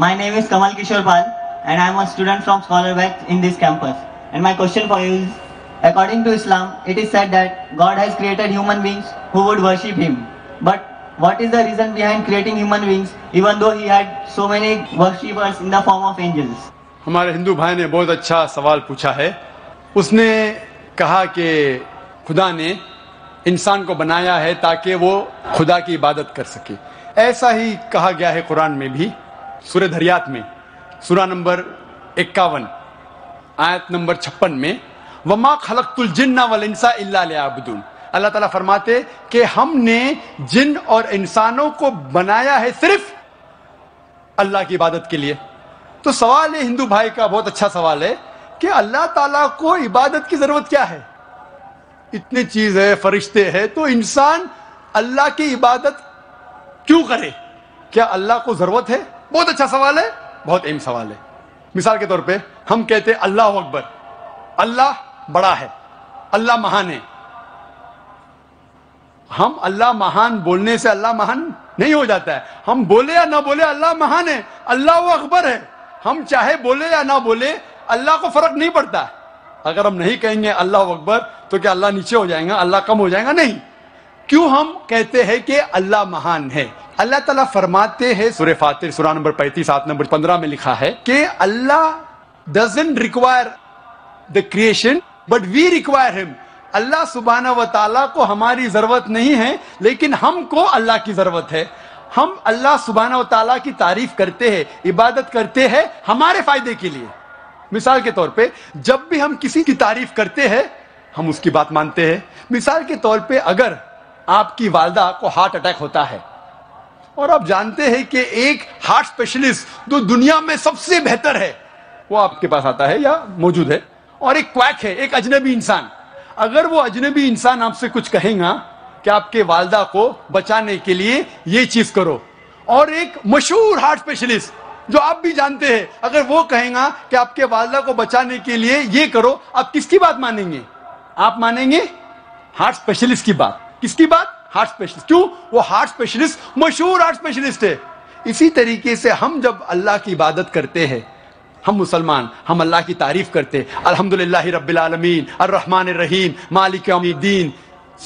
My name is Kamal Kishore Pal and I am a student from Scholar bank in this campus. And my question for you is, according to Islam, it is said that God has created human beings who would worship Him. But what is the reason behind creating human beings even though He had so many worshippers in the form of angels? हमारे hindu भाई ने बहुत अच्छा सवाल पूछा है उसने कहा कि खुदा ने इंसान को बनाया है ताकि वो खुदा की इबादत कर सके ऐसा ही कहा गया है कुरान में भी सूर्य धरियात में सूरा नंबर इक्यावन आयत नंबर छप्पन में वमा खलकतुल जिन्ना वल इंसा अब्दुल अल्लाह ताला फरमाते कि हमने जिन और इंसानों को बनाया है सिर्फ अल्लाह की इबादत के लिए तो सवाल है हिंदू भाई का बहुत अच्छा सवाल है कि अल्लाह ताला को इबादत की जरूरत क्या है इतनी चीज है फरिश्ते हैं तो इंसान अल्लाह की इबादत क्यों करे क्या अल्लाह को जरूरत है बहुत अच्छा सवाल है बहुत अहम सवाल है मिसाल के तौर पे हम कहते हैं अल्लाह अकबर अल्लाह बड़ा है अल्लाह महान है हम अल्लाह महान बोलने से अल्लाह महान नहीं हो जाता है हम बोले या ना बोले अल्लाह महान है अल्लाह अकबर है हम चाहे बोले या ना बोले अल्लाह को फर्क नहीं पड़ता है अगर हम नहीं कहेंगे अल्लाह अकबर तो क्या अल्लाह नीचे हो जाएगा अल्लाह कम हो जाएगा नहीं क्यों हम कहते हैं कि अल्लाह महान है अल्लाह ताला फरमाते हैं सुर फातिर सुरा नंबर पैंतीस सात नंबर पंद्रह में लिखा है कि Allah doesn't require the creation but we require him Allah सुबहाना व ताला को हमारी जरूरत नहीं है लेकिन हमको अल्लाह की जरूरत है हम अल्लाह सुबहाना व ताला की तारीफ करते हैं इबादत करते हैं हमारे फायदे के लिए मिसाल के तौर पे जब भी हम किसी की तारीफ करते हैं हम उसकी बात मानते हैं मिसाल के तौर पे अगर आपकी वालदा को हार्ट अटैक होता है और आप जानते हैं कि एक हार्ट स्पेशलिस्ट जो दुनिया में सबसे बेहतर है वो आपके पास आता है या मौजूद है और एक क्वैक है एक अजनबी इंसान अगर वो अजनबी इंसान आपसे कुछ कहेगा कि आपके वालदा को बचाने के लिए ये चीज करो और एक मशहूर हार्ट स्पेशलिस्ट जो आप भी जानते हैं अगर वो कहेगा कि आपके वालदा को बचाने के लिए ये करो आप किसकी बात मानेंगे आप मानेंगे हार्ट स्पेशलिस्ट की बात किसकी बात हार्ट स्पेशलिस्ट क्यों वो हार्ट स्पेशलिस्ट मशहूर हार्ट स्पेशलिस्ट है इसी तरीके से हम जब अल्लाह की इबादत करते हैं हम मुसलमान हम अल्लाह की तारीफ करते अलहमदिल्ला रबालमीन अर्रहमान रहीम मालिक अमीदीन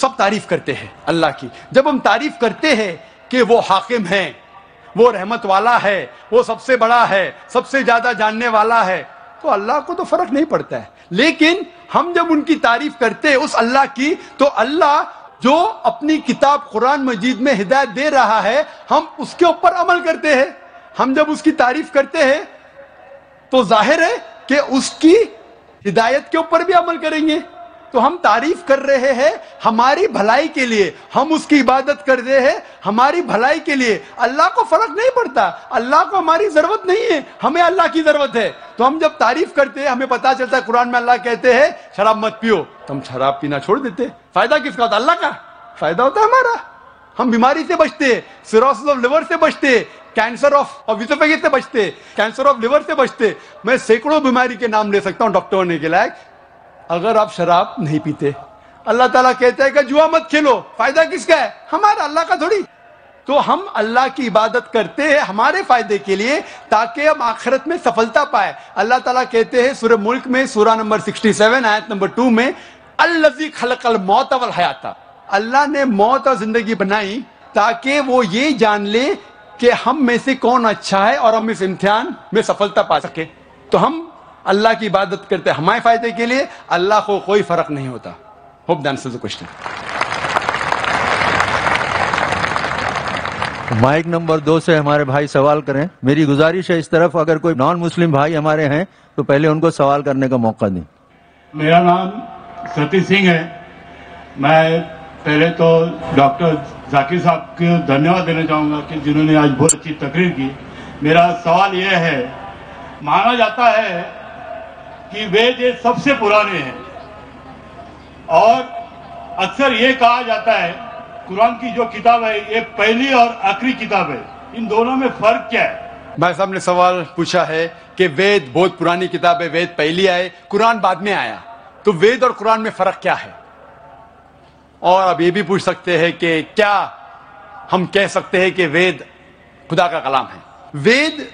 सब तारीफ करते हैं अल्लाह की जब हम तारीफ करते हैं कि वो हाकिम है वो रहमत वाला है वो सबसे बड़ा है सबसे ज़्यादा जानने वाला है तो अल्लाह को तो फ़र्क नहीं पड़ता है लेकिन हम जब उनकी तारीफ करते हैं उस अल्लाह की तो अल्लाह जो अपनी किताब कुरान मजीद में हिदायत दे रहा है हम उसके ऊपर अमल करते हैं हम जब उसकी तारीफ करते हैं तो जाहिर है कि उसकी हिदायत के ऊपर भी अमल करेंगे तो हम तारीफ कर रहे हैं हमारी भलाई के लिए हम उसकी इबादत कर रहे हैं हमारी भलाई के लिए अल्लाह को फर्क नहीं पड़ता अल्लाह को हमारी जरूरत नहीं है हमें अल्लाह की जरूरत है तो हम जब तारीफ करते हैं हमें पता चलता है कुरान में अल्लाह कहते हैं शराब मत पियो तो हम शराब पीना छोड़ देते फायदा किसका होता अल्लाह का फायदा होता है हमारा हम बीमारी से बचते सिरोसिस ऑफ लिवर से बचते कैंसर ऑफ ऑफिसोफेगिस से बचते कैंसर ऑफ लिवर से बचते मैं सैकड़ों बीमारी के नाम ले सकता हूँ डॉक्टर होने के लायक अगर आप शराब नहीं पीते अल्लाह ताला कहता है कि जुआ मत खेलो फायदा किसका है हमारा अल्लाह का थोड़ी तो हम अल्लाह की इबादत करते हैं हमारे फायदे के लिए ताकि हम आखिरत में सफलता पाए अल्लाह ताला कहते हैं सूर्य मुल्क में सूरा नंबर 67 आयत नंबर टू में अल्लजी खलकल मौत अवल हयाता अल्लाह ने मौत और जिंदगी बनाई ताकि वो ये जान ले कि हम में से कौन अच्छा है और हम इस इम्तिहान में सफलता पा सके तो हम अल्लाह की इबादत करते हमारे फायदे के लिए अल्लाह को कोई फर्क नहीं होता hope the answer the question mic number दो से हमारे भाई सवाल करें मेरी गुजारिश है इस तरफ अगर कोई नॉन मुस्लिम भाई हमारे हैं तो पहले उनको सवाल करने का मौका दें मेरा नाम सतीश सिंह है मैं पहले तो डॉक्टर जाकिर साहब को धन्यवाद देना चाहूंगा कि जिन्होंने आज बहुत अच्छी तकरीर की मेरा सवाल यह है माना जाता है कि वे ये सबसे पुराने हैं और अक्सर ये कहा जाता है कुरान की जो किताब है ये पहली और आखिरी किताब है इन दोनों में फर्क क्या है भाई साहब ने सवाल पूछा है कि वेद बहुत पुरानी किताब है वेद पहली आए कुरान बाद में आया तो वेद और कुरान में फर्क क्या है और अब ये भी पूछ सकते हैं कि क्या हम कह सकते हैं कि वेद खुदा का कलाम है वेद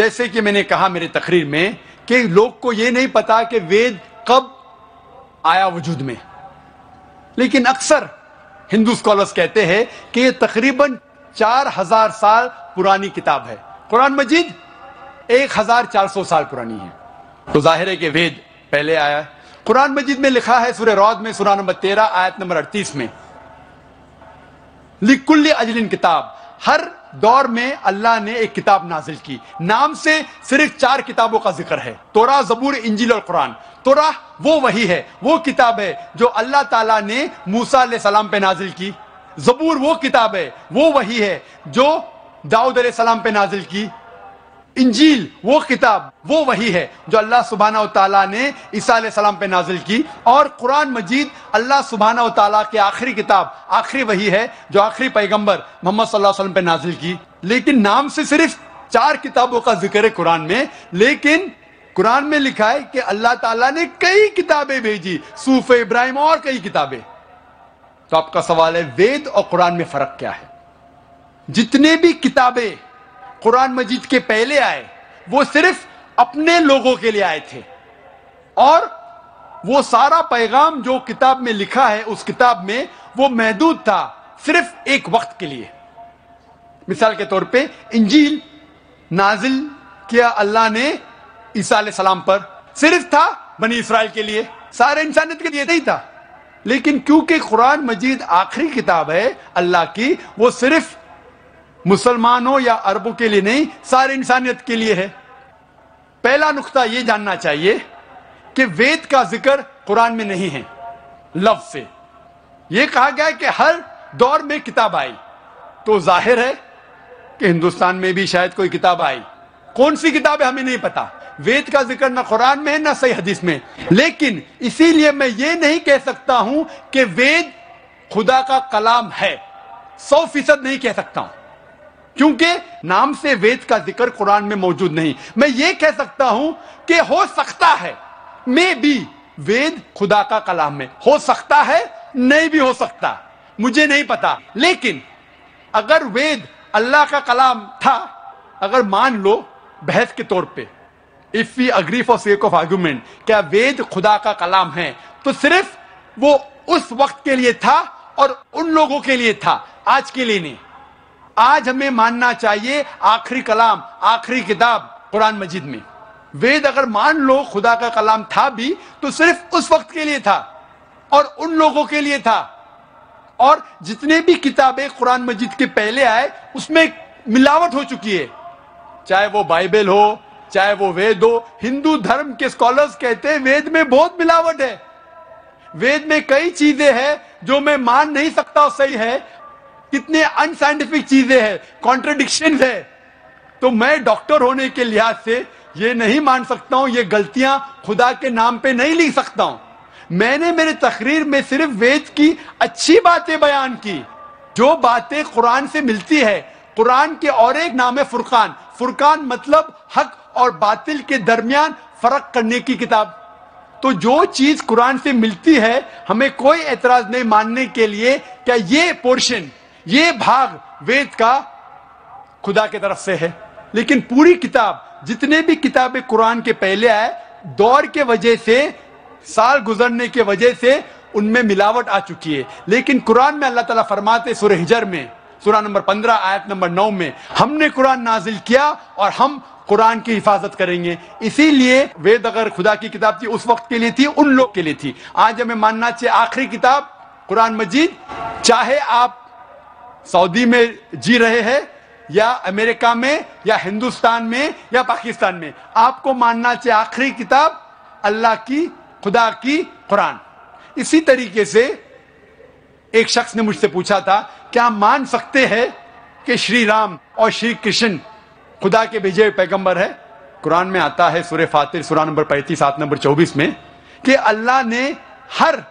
जैसे कि मैंने कहा मेरी तकरीर में कि लोग को यह नहीं पता कि वेद कब आया वजूद में लेकिन अक्सर हिंदू स्कॉलर्स कहते हैं कि यह तकरीबन चार हजार साल पुरानी किताब है कुरान मजीद एक हजार चार सौ साल पुरानी है तो जाहिर है कि वेद पहले आया है कुरान मजीद में लिखा है सुर रौद में सुरान नंबर तेरह आयत नंबर अड़तीस में लिकुल्ली अजलिन किताब हर दौर में अल्लाह ने एक किताब नाजिल की नाम से सिर्फ चार किताबों का जिक्र है तोरा जबूर इंजिल और कुरान तोरा वो वही है वो किताब है जो अल्लाह ताला ने मूसा सलाम पे नाजिल की जबूर वो किताब है वो वही है जो दाऊद सलाम पे नाजिल की इंजील वो किताब वो वही है जो अल्लाह सुबहाना तला ने ईसा सलाम पे नाजिल की और कुरान मजीद अल्लाह सुबहाना तला की आखिरी किताब आखिरी वही है जो आखिरी पैगम्बर मोहम्मद वसल्लम पे नाजिल की लेकिन नाम से सिर्फ चार किताबों का जिक्र है कुरान में लेकिन कुरान में लिखा है कि अल्लाह ताला ने कई किताबें भेजी सूफ इब्राहिम और कई किताबें तो आपका सवाल है वेद और कुरान में फर्क क्या है जितने भी किताबें कुरान मजीद के पहले आए वो सिर्फ अपने लोगों के लिए आए थे और वो सारा पैगाम जो किताब में लिखा है उस किताब में वो महदूद था सिर्फ एक वक्त के लिए मिसाल के तौर पे इंजील नाजिल किया अल्लाह ने ईसा सलाम पर सिर्फ था बनी इसराइल के लिए सारे इंसानियत के लिए नहीं था लेकिन क्योंकि कुरान मजीद आखिरी किताब है अल्लाह की वो सिर्फ मुसलमानों या अरबों के लिए नहीं सारे इंसानियत के लिए है पहला नुकता यह जानना चाहिए कि वेद का जिक्र कुरान में नहीं है लव से यह कहा गया है कि हर दौर में किताब आई तो जाहिर है कि हिंदुस्तान में भी शायद कोई किताब आई कौन सी किताब है हमें नहीं पता वेद का जिक्र ना कुरान में है ना सही हदीस में लेकिन इसीलिए मैं ये नहीं कह सकता हूं कि वेद खुदा का कलाम है सौ फीसद नहीं कह सकता हूं क्योंकि नाम से वेद का जिक्र कुरान में मौजूद नहीं मैं ये कह सकता हूं कि हो सकता है मे बी वेद खुदा का कलाम में हो सकता है नहीं भी हो सकता मुझे नहीं पता लेकिन अगर वेद अल्लाह का कलाम था अगर मान लो बहस के तौर पे if we agree for sake of argument क्या वेद खुदा का कलाम है तो सिर्फ वो उस वक्त के लिए था और उन लोगों के लिए था आज के लिए नहीं आज हमें मानना चाहिए आखिरी कलाम आखिरी किताब कुरान मजिद में वेद अगर मान लो खुदा का कलाम था भी तो सिर्फ उस वक्त के लिए था और उन लोगों के लिए था और जितने भी किताबें कुरान मजिद के पहले आए उसमें मिलावट हो चुकी है चाहे वो बाइबल हो चाहे वो वेद हो हिंदू धर्म के स्कॉलर्स कहते हैं वेद में बहुत मिलावट है वेद में कई चीजें हैं जो मैं मान नहीं सकता सही है कितने अनसाइंटिफिक चीजें हैं कॉन्ट्रोडिक्शन है तो मैं डॉक्टर होने के लिहाज से ये नहीं मान सकता हूं ये गलतियां खुदा के नाम पे नहीं लिख सकता हूं मैंने मेरे तकरीर में सिर्फ वेद की अच्छी बातें बयान की जो बातें कुरान से मिलती है कुरान के और एक नाम है फुरकान फुरकान मतलब हक और बातिल के दरमियान फर्क करने की किताब तो जो चीज कुरान से मिलती है हमें कोई एतराज नहीं मानने के लिए क्या ये पोर्शन ये भाग वेद का खुदा की तरफ से है लेकिन पूरी किताब जितने भी किताबें कुरान के पहले आए दौर के वजह से साल गुजरने के वजह से उनमें मिलावट आ चुकी है लेकिन कुरान में अल्लाह ताला फरमाते सुर हिजर में सुरा नंबर पंद्रह आयत नंबर नौ में हमने कुरान नाजिल किया और हम कुरान की हिफाजत करेंगे इसीलिए वेद अगर खुदा की किताब थी उस वक्त के लिए थी उन लोग के लिए थी आज हमें मानना चाहिए आखिरी किताब कुरान मजीद चाहे आप सऊदी में जी रहे हैं या अमेरिका में या हिंदुस्तान में या पाकिस्तान में आपको मानना चाहिए आखिरी किताब अल्लाह की खुदा की कुरान इसी तरीके से एक शख्स ने मुझसे पूछा था क्या मान सकते हैं कि श्री राम और श्री कृष्ण खुदा के भेजे पैगंबर है कुरान में आता है सुर फातिर सुरा नंबर पैंतीस सात नंबर चौबीस में कि अल्लाह ने हर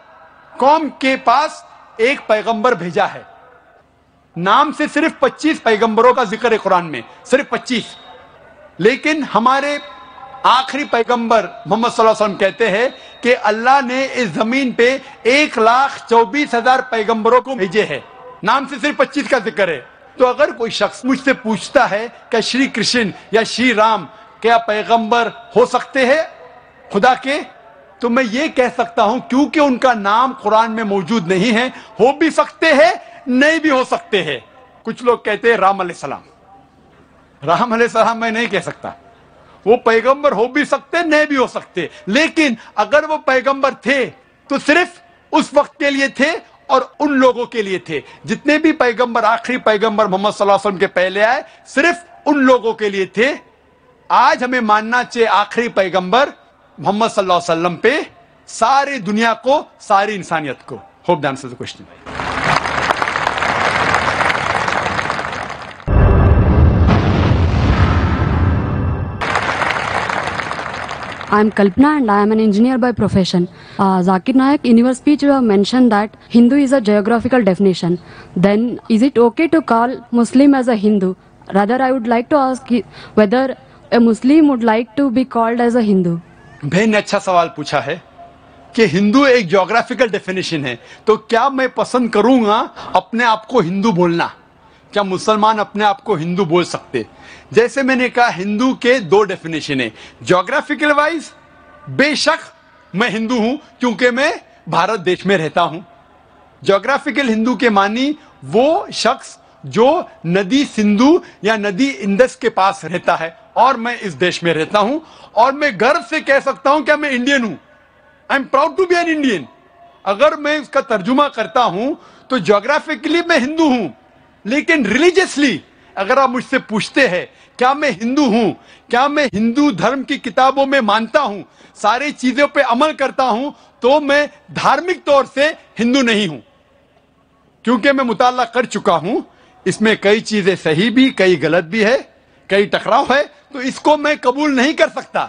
कौम के पास एक पैगंबर भेजा है नाम से सिर्फ 25 पैगंबरों का जिक्र है कुरान में सिर्फ 25 लेकिन हमारे आखिरी पैगंबर मोहम्मद वसल्लम कहते हैं कि अल्लाह ने इस जमीन पे एक लाख चौबीस हजार पैगंबरों को भेजे है नाम से सिर्फ पच्चीस का जिक्र है तो अगर कोई शख्स मुझसे पूछता है क्या श्री कृष्ण या श्री राम क्या पैगंबर हो सकते हैं खुदा के तो मैं ये कह सकता हूं क्योंकि उनका नाम कुरान में मौजूद नहीं है हो भी सकते हैं नहीं भी हो सकते हैं कुछ लोग कहते हैं राम सलाम राम सलाम मैं नहीं कह सकता वो पैगंबर हो भी सकते नहीं भी हो सकते लेकिन अगर वो पैगंबर थे तो सिर्फ उस वक्त के लिए थे और उन लोगों के लिए थे जितने भी पैगंबर आखिरी पैगंबर मोहम्मद सल्लल्लाहु वसल्लम के पहले आए सिर्फ उन लोगों के लिए थे आज हमें मानना चाहिए आखिरी पैगंबर मोहम्मद सल्लल्लाहु वसल्लम पे सारी दुनिया को सारी इंसानियत को hope the answer the question I am Kalpana and I am an engineer by profession. Uh, Zakir Naik, in your speech you have mentioned that Hindu is a geographical definition. Then is it okay to call Muslim as a Hindu? Rather, I would like to ask whether a Muslim would like to be called as a Hindu. भाई ने अच्छा सवाल पूछा है कि हिंदू एक geographical definition है तो क्या मैं पसंद करूंगा अपने आप को हिंदू बोलना क्या मुसलमान अपने आप को हिंदू बोल सकते जैसे मैंने कहा हिंदू के दो डेफिनेशन है जोग्राफिकल वाइज बेशक मैं हिंदू हूं क्योंकि मैं भारत देश में रहता हूं जोग्राफिकल हिंदू के मानी वो शख्स जो नदी सिंधु या नदी इंदस के पास रहता है और मैं इस देश में रहता हूं और मैं गर्व से कह सकता हूं कि मैं इंडियन हूं I am proud to be an Indian अगर मैं उसका तर्जुमा करता हूं तो जोग्राफिकली मैं हिंदू हूं लेकिन रिलीजियसली अगर आप मुझसे पूछते हैं क्या मैं हिंदू हूं क्या मैं हिंदू धर्म की किताबों में मानता हूं सारी चीजों पे अमल करता हूं तो मैं धार्मिक तौर से हिंदू नहीं हूं क्योंकि मैं मुताला कर चुका हूं इसमें कई चीजें सही भी कई गलत भी है कई टकराव है तो इसको मैं कबूल नहीं कर सकता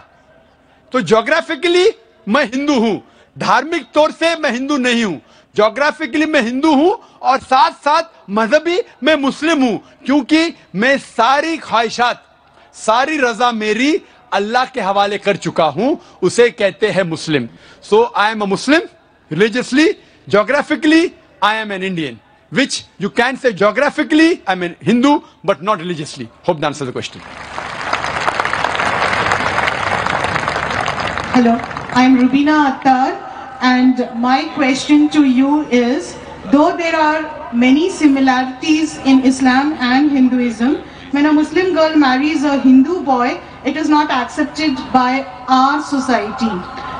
तो जोग्राफिकली मैं हिंदू हूं धार्मिक तौर से मैं हिंदू नहीं हूं जोग्राफिकली मैं हिंदू हूँ और साथ साथ मजहबी मैं मुस्लिम हूँ क्योंकि मैं सारी ख्वाहिशात सारी रजा मेरी अल्लाह के हवाले कर चुका हूँ उसे कहते हैं Muslim so I am a Muslim religiously geographically I am an Indian which you can say geographically I mean Hindu but not religiously hope the answer the question hello I am Rubina Akhtar And my question to you is, though there are many similarities in Islam and Hinduism, when a Muslim girl marries a Hindu boy, it is not accepted by our society.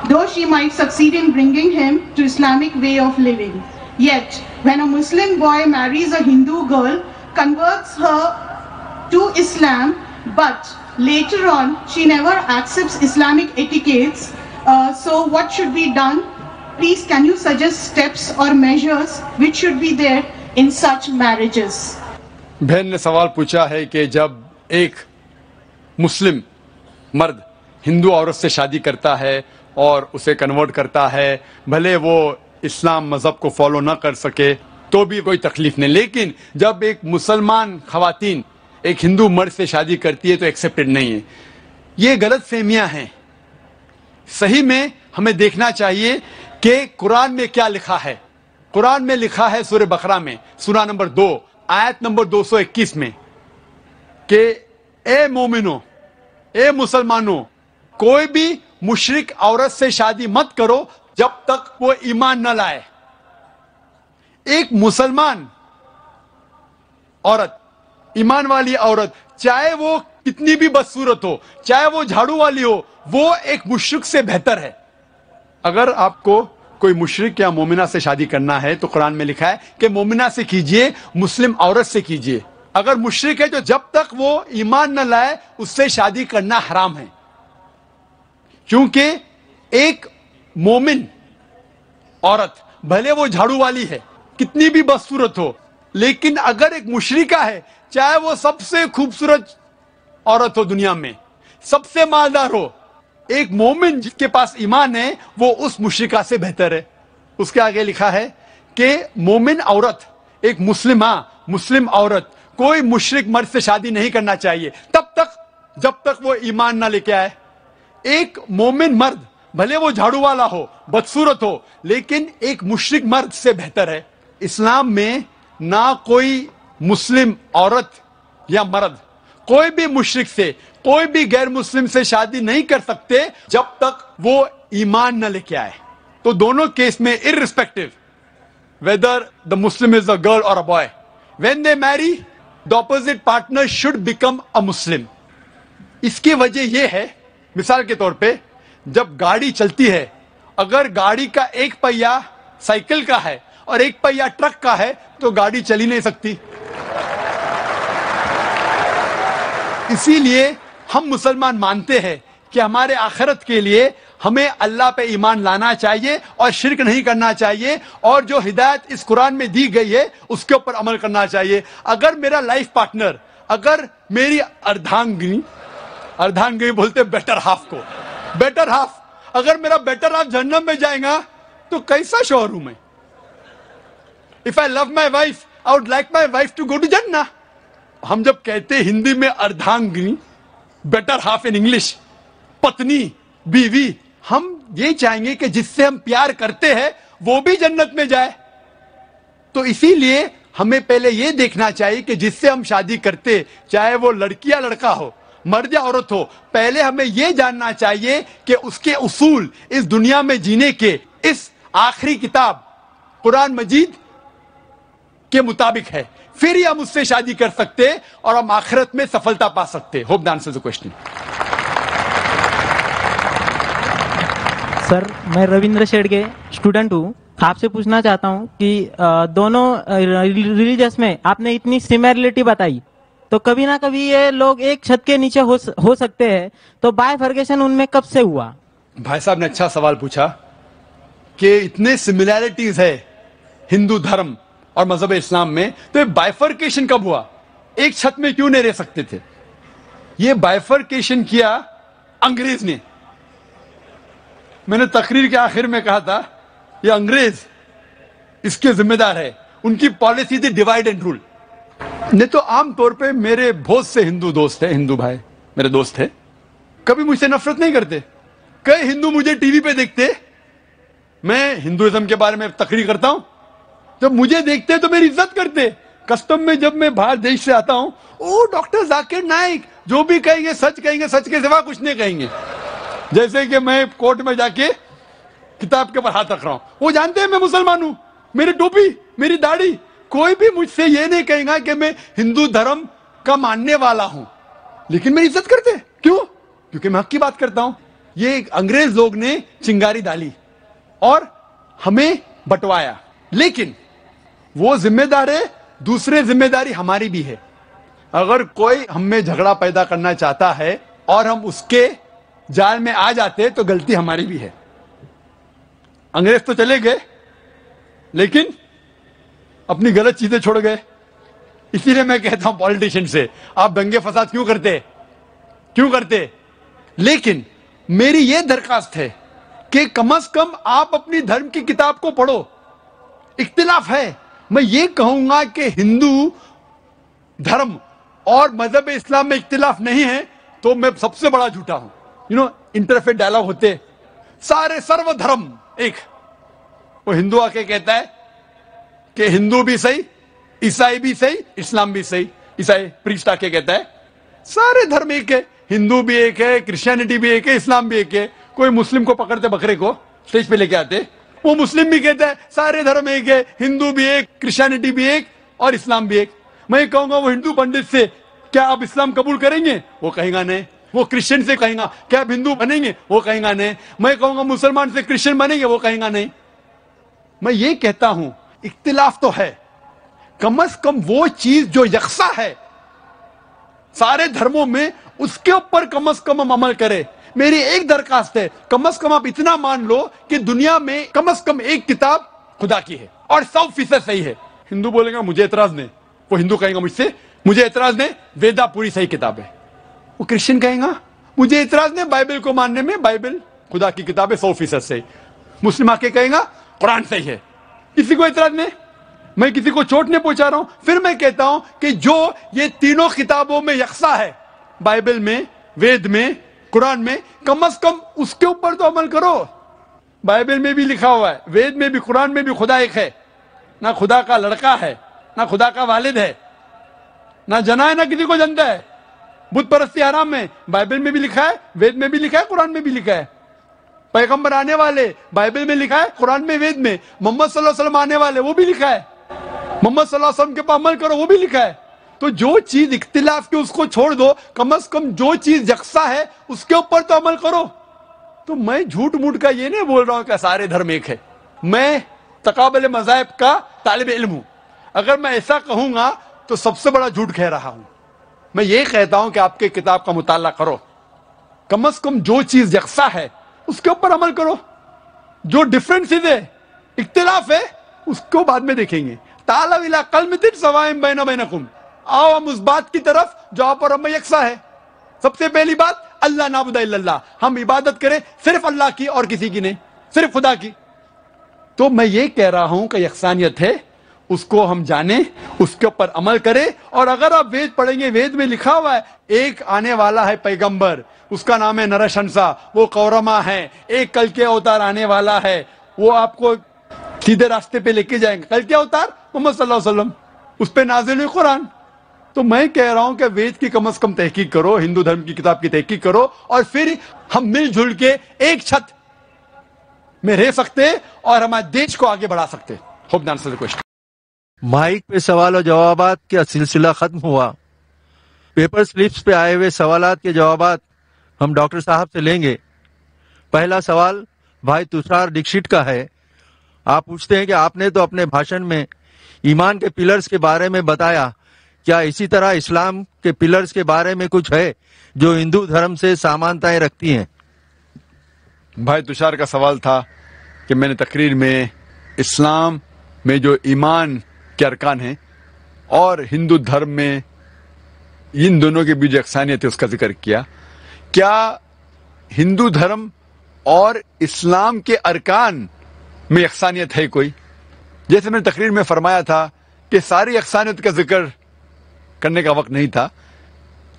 Though she might succeed in bringing him to Islamic way of living. Yet, when a Muslim boy marries a Hindu girl, converts her to Islam, but later on she never accepts Islamic etiquettes. Uh, so what should be done please can you suggest steps or measures which should be there in such marriages? बहन ने सवाल पूछा है कि जब एक मुस्लिम मर्द हिंदू औरत से शादी करता है और उसे कन्वर्ट करता है भले वो इस्लाम मज़हब को फॉलो ना कर सके तो भी कोई तकलीफ नहीं लेकिन जब एक मुसलमान खातन एक हिंदू मर्द से शादी करती है तो एक्सेप्टेड नहीं है ये गलत फहमियाँ हैं सही में हमें देखना चाहिए कि कुरान में क्या लिखा है कुरान में लिखा है सूर्य बकरा में सुना नंबर दो आयत नंबर 221 में कि ए मोमिनो ए मुसलमानों कोई भी मुशरक औरत से शादी मत करो जब तक वो ईमान न लाए एक मुसलमान औरत ईमान वाली औरत चाहे वो कितनी भी बदसूरत हो चाहे वो झाड़ू वाली हो वो एक मुशरक से बेहतर है अगर आपको कोई मुशरक या मोमिना से शादी करना है तो कुरान में लिखा है कि मोमिना से कीजिए मुस्लिम औरत से कीजिए अगर मुशरक है तो जब तक वो ईमान न लाए उससे शादी करना हराम है क्योंकि एक मोमिन औरत भले वो झाड़ू वाली है कितनी भी बदसूरत हो लेकिन अगर एक मुशरिका है चाहे वो सबसे खूबसूरत औरत हो दुनिया में सबसे मालदार हो एक मोमिन जिसके पास ईमान है वो उस मुश्रिका से बेहतर है उसके आगे लिखा है कि मोमिन औरत एक मुस्लिमा हाँ, मुस्लिम औरत कोई मुशरक मर्द से शादी नहीं करना चाहिए तब तक जब तक वो ईमान ना लेके आए एक मोमिन मर्द भले वो झाड़ू वाला हो बदसूरत हो लेकिन एक मुशरक मर्द से बेहतर है इस्लाम में ना कोई मुस्लिम औरत या मर्द कोई भी मुशरक से कोई भी गैर मुस्लिम से शादी नहीं कर सकते जब तक वो ईमान न लेके आए तो दोनों केस में irrespective whether the Muslim is a girl और a boy when they marry the opposite partner should become a Muslim इसकी वजह यह है मिसाल के तौर पे जब गाड़ी चलती है अगर गाड़ी का एक पहिया साइकिल का है और एक पहिया ट्रक का है तो गाड़ी चली नहीं सकती इसीलिए हम मुसलमान मानते हैं कि हमारे आखिरत के लिए हमें अल्लाह पे ईमान लाना चाहिए और शिरक नहीं करना चाहिए और जो हिदायत इस कुरान में दी गई है उसके ऊपर अमल करना चाहिए अगर मेरा लाइफ पार्टनर अगर मेरी अर्धांगनी अर्धांगनी बोलते बेटर हाफ को बेटर हाफ अगर मेरा बेटर हाफ जन्नम में जाएगा तो कैसा शोर हूं मैं if I love my wife I would like my wife to go to जन्ना हम जब कहते हिंदी में अर्धांगनी बेटर हाफ इन इंग्लिश पत्नी बीवी हम ये चाहेंगे कि जिससे हम प्यार करते हैं वो भी जन्नत में जाए तो इसीलिए हमें पहले ये देखना चाहिए कि जिससे हम शादी करते चाहे वो लड़की या लड़का हो मर्द या औरत हो पहले हमें यह जानना चाहिए कि उसके उसूल इस दुनिया में जीने के इस आखिरी किताब कुरान मजीद के मुताबिक है फिर ही हम उससे शादी कर सकते और हम आखिरत में सफलता पा सकते hope the answer question sir मैं रविंद्र शेड़गे स्टूडेंट हूँ आपसे पूछना चाहता हूँ कि दोनों रिलीजस में आपने इतनी सिमिलरिटी बताई तो कभी ना कभी ये लोग एक छत के नीचे हो, हो सकते हैं तो फर्गेशन उनमें कब से हुआ भाई साहब ने अच्छा सवाल पूछा कि इतने सिमिलैरिटीज है हिंदू धर्म और मजहब इस्लाम में तो ये बाइफर्केशन कब हुआ एक छत में क्यों नहीं रह सकते थे ये बाइफरकेशन किया अंग्रेज ने मैंने तकरीर के आखिर में कहा था ये अंग्रेज इसके जिम्मेदार है उनकी पॉलिसी थी डिवाइड एंड रूल नहीं तो आमतौर पे मेरे बहुत से हिंदू दोस्त हैं हिंदू भाई मेरे दोस्त हैं कभी मुझसे नफरत नहीं करते कई हिंदू मुझे टीवी पे देखते मैं हिंदुज़म के बारे में तकरीर करता हूं जब मुझे देखते तो मेरी इज्जत करते कस्टम में जब मैं बाहर देश से आता हूँ ओ डॉक्टर जाकिर नाइक जो भी कहेंगे सच कहेंगे सच के सिवा कुछ नहीं कहेंगे जैसे कि मैं कोर्ट में जाके किताब के ऊपर हाथ रख रहा हूँ वो जानते हैं मैं मुसलमान हूँ मेरी टोपी मेरी दाढ़ी कोई भी मुझसे ये नहीं कहेगा कि मैं हिंदू धर्म का मानने वाला हूँ लेकिन मेरी इज्जत करते क्यों क्योंकि मैं हक की बात करता हूँ ये अंग्रेज लोग ने चिंगारी डाली और हमें बटवाया लेकिन वो जिम्मेदार है दूसरे जिम्मेदारी हमारी भी है अगर कोई हम में झगड़ा पैदा करना चाहता है और हम उसके जाल में आ जाते तो गलती हमारी भी है अंग्रेज तो चले गए लेकिन अपनी गलत चीजें छोड़ गए इसीलिए मैं कहता हूं पॉलिटिशियन से आप दंगे फसाद क्यों करते क्यों करते लेकिन मेरी यह दरखास्त है कि कम अज कम आप अपनी धर्म की किताब को पढ़ो इख्तिलाफ है मैं ये कहूंगा कि हिंदू धर्म और मजहब इस्लाम में इख्तिलाफ नहीं है तो मैं सबसे बड़ा झूठा हूं यू नो इंटरफे डायलॉग होते सारे सर्वधर्म एक वो हिंदू आके कहता है कि हिंदू भी सही ईसाई भी सही इस्लाम भी सही ईसाई प्रीस्ट आके कहता है सारे धर्म एक है हिंदू भी एक है क्रिश्चियनिटी भी एक है इस्लाम भी एक है कोई मुस्लिम को पकड़ते बकरे को स्टेज पे लेके आते वो मुस्लिम भी कहता है सारे धर्म एक है हिंदू भी एक क्रिश्चियनिटी भी एक और इस्लाम भी एक मैं कहूंगा वो हिंदू पंडित से क्या आप इस्लाम कबूल करेंगे वो कहेगा नहीं वो क्रिश्चियन से कहेगा क्या आप हिंदू बनेंगे वो कहेगा नहीं मैं कहूंगा मुसलमान से क्रिश्चियन बनेंगे वो कहेगा नहीं मैं ये कहता हूं इख्तिलाफ तो है कम अज कम वो चीज जो यकसा है सारे धर्मों में उसके ऊपर कम अज कम हम अमल करें मेरी एक दरखास्त है कम अज कम आप इतना मान लो कि दुनिया में कम अज कम एक किताब खुदा की है और सौ फीसद सही है हिंदू बोलेगा मुझे एतराज नहीं वो हिंदू कहेगा मुझसे मुझे एतराज नहीं वेदा पूरी सही किताब है वो क्रिश्चियन कहेगा मुझे एतराज नहीं बाइबल को मानने में बाइबल खुदा की किताब है सौ फीसद सही मुस्लिम आके कहेगा कुरान सही है किसी को एतराज नहीं मैं किसी को चोट नहीं पहुंचा रहा हूं फिर मैं कहता हूं कि जो ये तीनों किताबों में यकसा है बाइबल में वेद में कुरान में कम अज कम उसके ऊपर तो अमल करो बाइबल में भी लिखा हुआ है वेद में भी कुरान में भी खुदा एक है ना खुदा का लड़का है ना खुदा का वालिद है ना जना है ना किसी को जनता है बुद्ध परस्ती आराम में बाइबल में भी लिखा है वेद में भी लिखा है कुरान में भी लिखा है पैगंबर आने वाले बाइबल में लिखा है कुरान में वेद में मोहम्मद सल्लल्लाहु अलैहि वसल्लम आने वाले वो भी लिखा है मोहम्मद सल्लल्लाहु अलैहि वसल्लम के पास अमल करो वो भी लिखा है तो जो चीज इख्तिलाफ की उसको छोड़ दो कम अज कम जो चीज जक्सा है उसके ऊपर तो अमल करो तो मैं झूठ मूठ का ये नहीं बोल रहा हूं कि सारे धर्म एक है मैं तकबल मजाहब का तालब इल्म हूं अगर मैं ऐसा कहूंगा तो सबसे बड़ा झूठ कह रहा हूं मैं ये कहता हूं कि आपके किताब का मुताला करो कम अज कम जो चीज यकसा है उसके ऊपर अमल करो जो डिफरेंसेस है इख्तलाफ है उसको बाद में देखेंगे ताला कल में दिन सवाए बैना बैना कुम आओ हम उस बात की तरफ जो आप और हम यकसा है सबसे पहली बात अल्लाह नाबुदा हम इबादत करें सिर्फ अल्लाह की और किसी की नहीं सिर्फ खुदा की तो मैं ये कह रहा हूं कि यकसानियत है उसको हम जाने उसके ऊपर अमल करें और अगर आप वेद पढ़ेंगे वेद में लिखा हुआ है एक आने वाला है पैगंबर उसका नाम है नरशंसा वो कौरमा है एक कल के अवतार आने वाला है वो आपको सीधे रास्ते पे लेके जाएंगे कल के अवतार मोहम्मद उस पर नाजिल कुरान तो मैं कह रहा हूं कि वेद की कम से कम तहकीक करो हिंदू धर्म की किताब की तहकीक करो और फिर हम मिलजुल के एक छत में रह सकते और हमारे देश को आगे बढ़ा सकते माइक पे सवाल और जवाब का सिलसिला खत्म हुआ पेपर स्लिप्स पे आए हुए सवाल के जवाब हम डॉक्टर साहब से लेंगे पहला सवाल भाई तुषार दीक्षित का है आप पूछते हैं कि आपने तो अपने भाषण में ईमान के पिलर्स के बारे में बताया क्या इसी तरह इस्लाम के पिलर्स के बारे में कुछ है जो हिंदू धर्म से समानताएं रखती हैं भाई तुषार का सवाल था कि मैंने तकरीर में इस्लाम में जो ईमान के अरकान हैं और हिंदू धर्म में इन दोनों के बीच अकसानियत है उसका जिक्र किया क्या हिंदू धर्म और इस्लाम के अरकान में यकसानियत है कोई जैसे मैंने तकरीर में फरमाया था कि सारी यकसानियत का जिक्र करने का वक्त नहीं था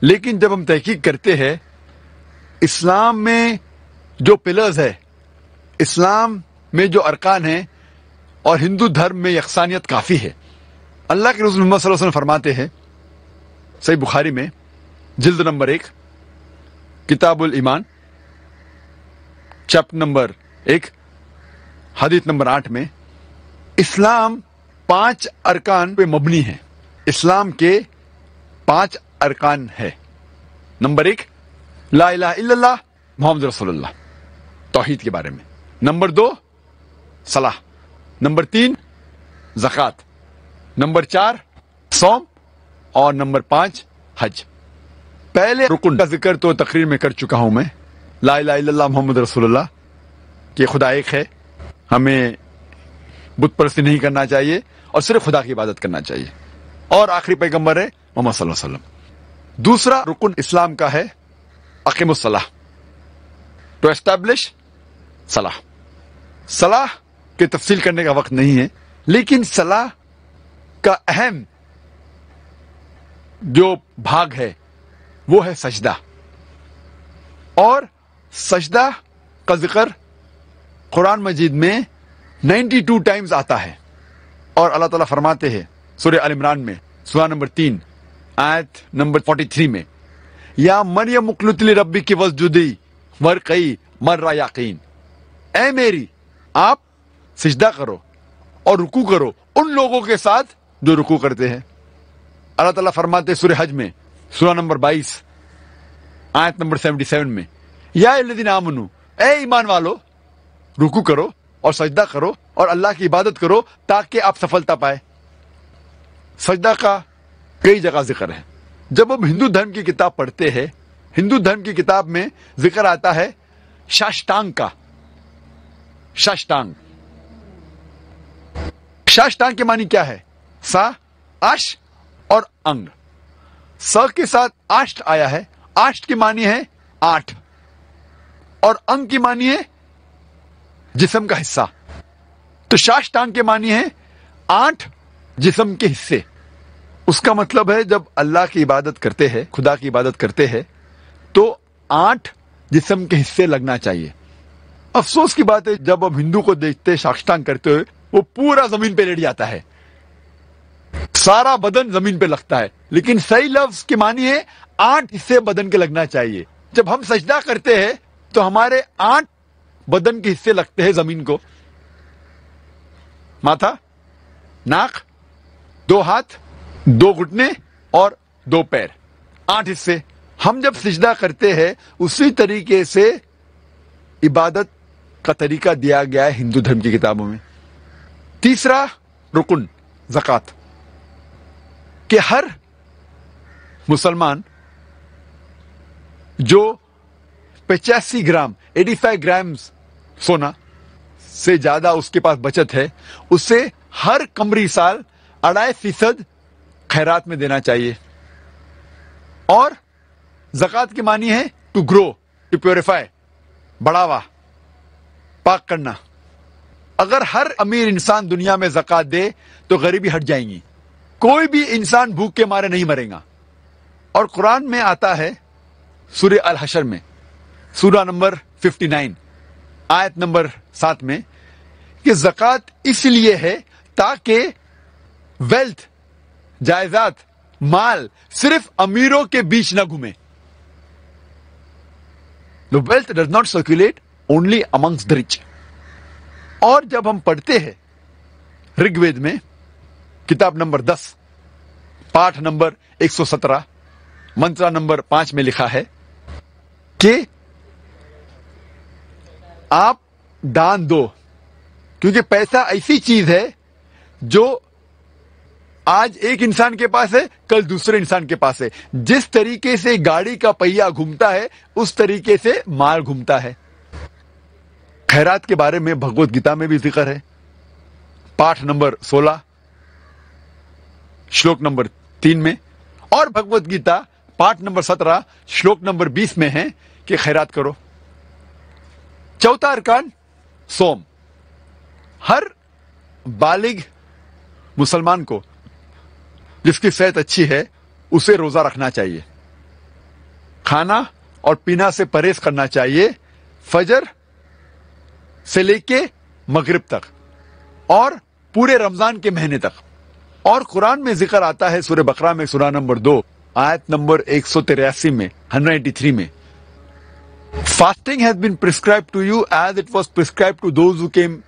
लेकिन जब हम तहकीक करते हैं इस्लाम में जो पिलर्स है इस्लाम में जो अरकान है और हिंदू धर्म में यकसानियत काफ़ी है अल्लाह के रसूल मोहम्मद फरमाते हैं सही बुखारी में जिल्द नंबर एक किताबुल ईमान चैप्टर नंबर एक हदीत नंबर आठ में इस्लाम पांच अरकान पे मबनी है इस्लाम के पांच अरकान है नंबर एक ला मोहम्मद रसोल्ला तोहहीद के बारे में नंबर दो सलाह नंबर तीन जक़ात नंबर चार सोम और नंबर पांच हज पहले रुकन का जिक्र तो तकरीर में कर चुका हूं मैं ला इला मोहम्मद रसोल्ला कि खुदा एक है हमें बुत परस्ती नहीं करना चाहिए और सिर्फ खुदा की इबादत करना चाहिए और आखिरी पैगंबर है मोहम्मद वसल्लम दूसरा रुकन इस्लाम का है सलाह टू एस्टैब्लिश सलाह सलाह की तफसील करने का वक्त नहीं है लेकिन सलाह का अहम जो भाग है वो है सजदा और सजदा का जिक्र कुरान मजीद में 92 टाइम्स आता है और अल्लाह ताला फरमाते हैं सूर्य अल इमरान में सुहा नंबर तीन आयत नंबर 43 में या मरियम मुकलतली रबी की वजुदी कई मर मर्रा यकीन ए मेरी आप सिजदा करो और रुकू करो उन लोगों के साथ जो रुकू करते हैं अल्लाह ताला फरमाते सुर हज में सुरह नंबर 22 आयत नंबर 77 में या दिन आमनू ए ईमान वालो रुकू करो और सजदा करो और अल्लाह की इबादत करो ताकि आप सफलता पाए सजदा का कई जगह जिक्र है जब हम हिंदू धर्म की किताब पढ़ते हैं हिंदू धर्म की किताब में जिक्र आता है साष्टांग का शाष्टांग शाष्टांग के मानी क्या है सा आश और अंग स के साथ आष्ट आया है आष्ट की मानी है आठ और अंग की मानी है जिसम का हिस्सा तो शाष्टांग के मानी है आठ जिसम के हिस्से उसका मतलब है जब अल्लाह की इबादत करते हैं खुदा की इबादत करते हैं तो आठ जिसम के हिस्से लगना चाहिए अफसोस की बात है जब हम हिंदू को देखते साक्षांग करते हुए वो पूरा जमीन पे लेट जाता है सारा बदन जमीन पे लगता है लेकिन सही लफ्ज की मानी है आठ हिस्से बदन के लगना चाहिए जब हम सजदा करते हैं तो हमारे आठ बदन के हिस्से लगते हैं जमीन को माथा नाक दो हाथ दो घुटने और दो पैर आठ हिस्से हम जब सिजदा करते हैं उसी तरीके से इबादत का तरीका दिया गया है हिंदू धर्म की किताबों में तीसरा रुकन जक़ात कि हर मुसलमान जो पचासी ग्राम एटी फाइव ग्राम्स सोना से ज़्यादा उसके पास बचत है उसे हर कमरी साल अढ़ाई फीसद खैरात में देना चाहिए और जक़ात की मानी है टू ग्रो टू प्योरीफाई बढ़ावा पाक करना अगर हर अमीर इंसान दुनिया में जक़ात दे तो गरीबी हट जाएंगी कोई भी इंसान भूख के मारे नहीं मरेगा और कुरान में आता है सूर्य अल हशर में सूरा नंबर 59 आयत नंबर सात में कि जक़ात इसलिए है ताकि वेल्थ जायदाद माल सिर्फ अमीरों के बीच ना घूमे the wealth does not circulate only amongst the rich और जब हम पढ़ते हैं ऋग्वेद में किताब नंबर 10 पाठ नंबर 117 मंत्रा नंबर 5 में लिखा है कि आप दान दो क्योंकि पैसा ऐसी चीज है जो आज एक इंसान के पास है कल दूसरे इंसान के पास है जिस तरीके से गाड़ी का पहिया घूमता है उस तरीके से माल घूमता है खैरात के बारे में भगवत गीता में भी जिक्र है पाठ नंबर 16 श्लोक नंबर तीन में और भगवत गीता पाठ नंबर 17 श्लोक नंबर 20 में है कि खैरात करो चौथा अरकान सोम हर बालिग मुसलमान को जिसकी सेहत अच्छी है उसे रोजा रखना चाहिए खाना और पीना से परहेज करना चाहिए फजर से लेके मगरिब तक और पूरे रमजान के महीने तक और कुरान में जिक्र आता है सूर्य बकरा में सूरा नंबर दो आयत नंबर एक सौ तिरासी में हंड्रेड थ्री में fasting has been prescribe to you as it was prescribe to those came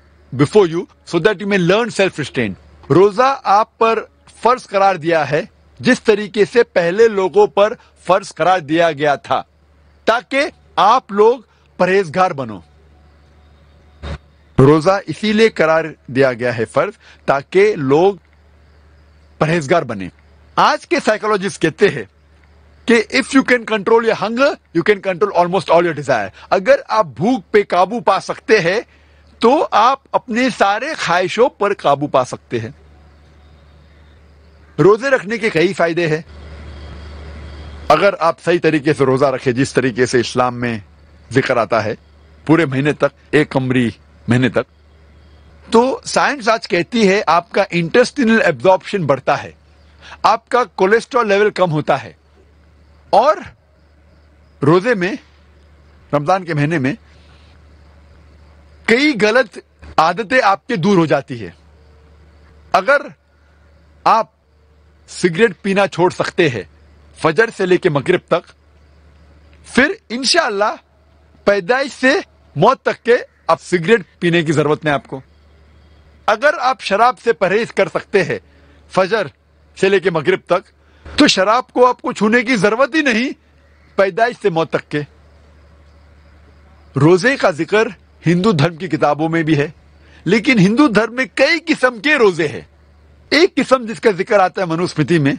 before you so that you may learn self restraint रोजा आप पर फर्ज करार दिया है जिस तरीके से पहले लोगों पर फर्ज करार दिया गया था ताकि आप लोग परहेजगार बनो रोजा इसीलिए करार दिया गया है फर्ज ताकि लोग परहेजगार बने आज के साइकोलॉजिस्ट कहते हैं कि if you can control your हंग you can control almost all your desire अगर आप भूख पे काबू पा सकते हैं तो आप अपने सारे ख्वाहिशों पर काबू पा सकते हैं रोजे रखने के कई फायदे हैं अगर आप सही तरीके से रोजा रखें जिस तरीके से इस्लाम में जिक्र आता है पूरे महीने तक एक कमरी महीने तक तो साइंस आज कहती है आपका इंटेस्टिनल एब्जॉर्प्शन बढ़ता है आपका कोलेस्ट्रॉल लेवल कम होता है और रोजे में रमजान के महीने में कई गलत आदतें आपके दूर हो जाती है अगर आप सिगरेट पीना छोड़ सकते हैं फजर से लेके मगरब तक फिर इनशाला पैदाइश से मौत तक के आप सिगरेट पीने की जरूरत नहीं आपको अगर आप शराब से परहेज कर सकते हैं फजर से लेके मगरब तक तो शराब को आपको छूने की जरूरत ही नहीं पैदाइश से मौत तक के रोजे का जिक्र हिंदू धर्म की किताबों में भी है लेकिन हिंदू धर्म में कई किस्म के रोजे हैं एक किस्म जिसका जिक्र आता है मनुस्मृति में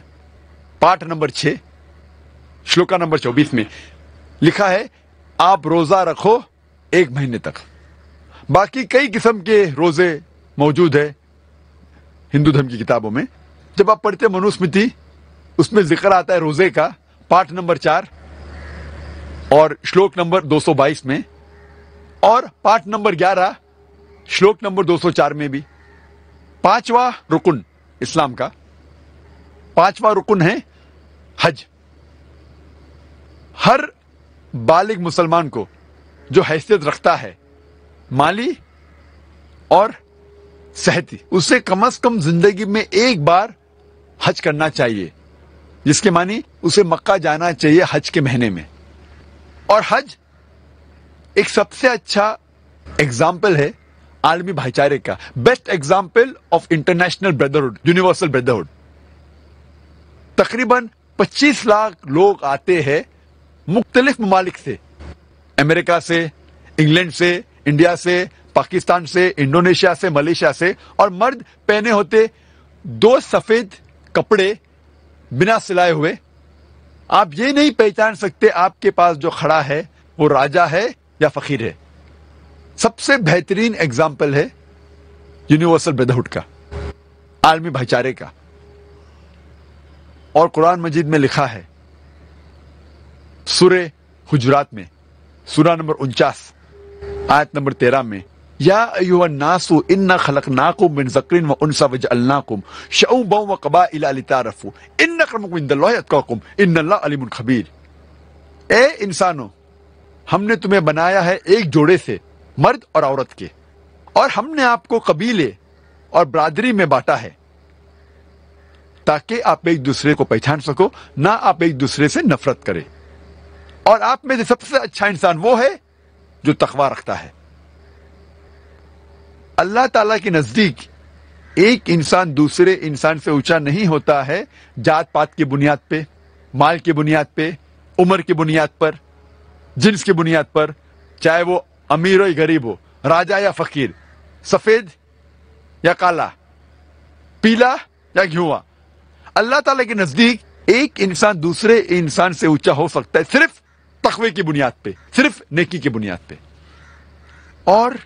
पाठ नंबर छ श्लोका नंबर चौबीस में लिखा है आप रोज़ा रखो एक महीने तक बाकी कई किस्म के रोज़े मौजूद है हिंदू धर्म की किताबों में जब आप पढ़ते मनुस्मृति उसमें जिक्र आता है रोज़े का पाठ नंबर चार और श्लोक नंबर 222 में और पाठ नंबर 11 श्लोक नंबर 204 में भी पांचवा रुकुन इस्लाम का पांचवा रुकन है हज हर बालिग मुसलमान को जो हैसियत रखता है माली और सेहती उसे कम अज कम जिंदगी में एक बार हज करना चाहिए जिसके मानी उसे मक्का जाना चाहिए हज के महीने में और हज एक सबसे अच्छा एग्जाम्पल है आलमी भाईचारे का best example of international brotherhood universal brotherhood तकरीबन 25 लाख लोग आते हैं मुख्तलिफ ममालिक से अमेरिका से इंग्लैंड से इंडिया से पाकिस्तान से इंडोनेशिया से मलेशिया से और मर्द पहने होते दो सफेद कपड़े बिना सिलाए हुए आप ये नहीं पहचान सकते आपके पास जो खड़ा है वो राजा है या फकीर है सबसे बेहतरीन एग्जाम्पल है यूनिवर्सल ब्रदरहुड का आलमी भाईचारे का और कुरान मजीद में लिखा है सुर हुजरात में सूरा नंबर उनचास आयत नंबर तेरह में या खबीर ए हमने तुम्हें बनाया है एक जोड़े से मर्द और औरत के और हमने आपको कबीले और बरादरी में बांटा है ताकि आप एक दूसरे को पहचान सको ना आप एक दूसरे से नफरत करें और आप में से सबसे अच्छा इंसान वो है जो तकवा रखता है अल्लाह ताला के नजदीक एक इंसान दूसरे इंसान से ऊंचा नहीं होता है जात पात की बुनियाद पे माल की बुनियाद पे उम्र की बुनियाद पर जिन्स की बुनियाद पर चाहे वो अमीर हो या गरीब हो राजा या फकीर सफेद या काला पीला या घुआ अल्लाह ताला के नजदीक एक इंसान दूसरे इंसान से ऊंचा हो सकता है सिर्फ तकवे की बुनियाद पे सिर्फ नेकी की बुनियाद पे और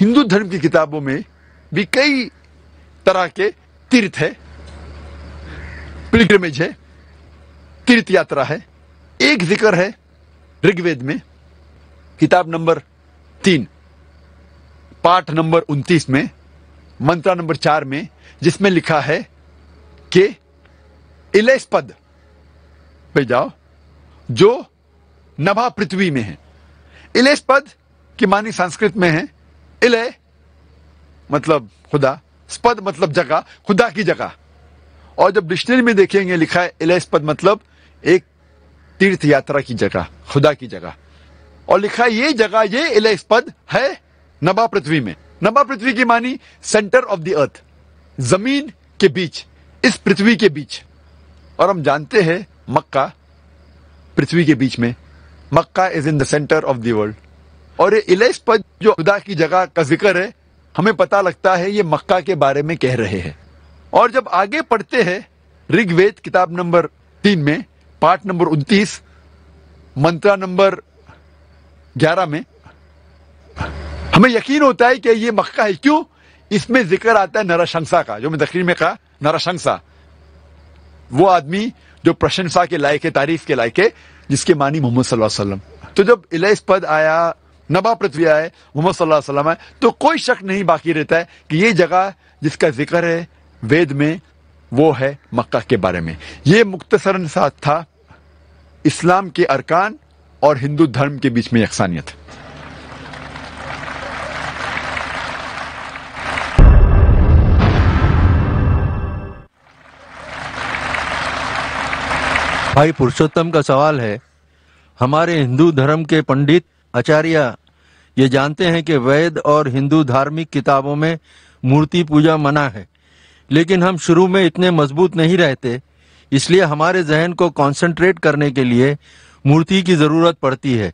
हिंदू धर्म की किताबों में भी कई तरह के तीर्थ है पिलग्रमेज है तीर्थ यात्रा है एक जिक्र है ऋग्वेद में किताब नंबर तीन पाठ नंबर उनतीस में मंत्रा नंबर चार में जिसमें लिखा है कि इलेस पद पे जाओ जो नभा पृथ्वी में है इलेस पद की मानी संस्कृत में है इले मतलब खुदा स्पद मतलब जगह खुदा की जगह और जब डिक्शनरी में देखेंगे लिखा है इलेस पद मतलब एक तीर्थ यात्रा की जगह खुदा की जगह और लिखा ये जगह ये इलेस्पद है नबा पृथ्वी में नबा पृथ्वी की मानी सेंटर ऑफ द अर्थ जमीन के बीच इस पृथ्वी के बीच और हम जानते हैं मक्का पृथ्वी के बीच में Mecca is in the centre of the world और ये इलेस जो खुदा की जगह का जिक्र है हमें पता लगता है ये मक्का के बारे में कह रहे हैं और जब आगे पढ़ते हैं ऋग्वेद किताब नंबर तीन में पाठ नंबर उन्तीस मंत्रा नंबर ग्यारह में हमें यकीन होता है कि ये मक्का है क्यों इसमें जिक्र आता है नरशंसा का जो मैं तकरीर में कहा नरशंसा वो आदमी जो प्रशंसा के लायक है तारीफ के लायक है जिसके मानी मोहम्मद सल्लाम तो जब इलेस पद आया नबा पृथ्वी आए मोहम्मद सल्लल्लाहु आए तो कोई शक नहीं बाकी रहता है कि ये जगह जिसका जिक्र है वेद में वो है मक्का के बारे में ये मुख्तसरन साथ था इस्लाम के अरकान और हिंदू धर्म के बीच में यकसानियत भाई पुरुषोत्तम का सवाल है हमारे हिंदू धर्म के पंडित आचार्य ये जानते हैं कि वेद और हिंदू धार्मिक किताबों में मूर्ति पूजा मना है लेकिन हम शुरू में इतने मजबूत नहीं रहते इसलिए हमारे जहन को कंसंट्रेट करने के लिए मूर्ति की ज़रूरत पड़ती है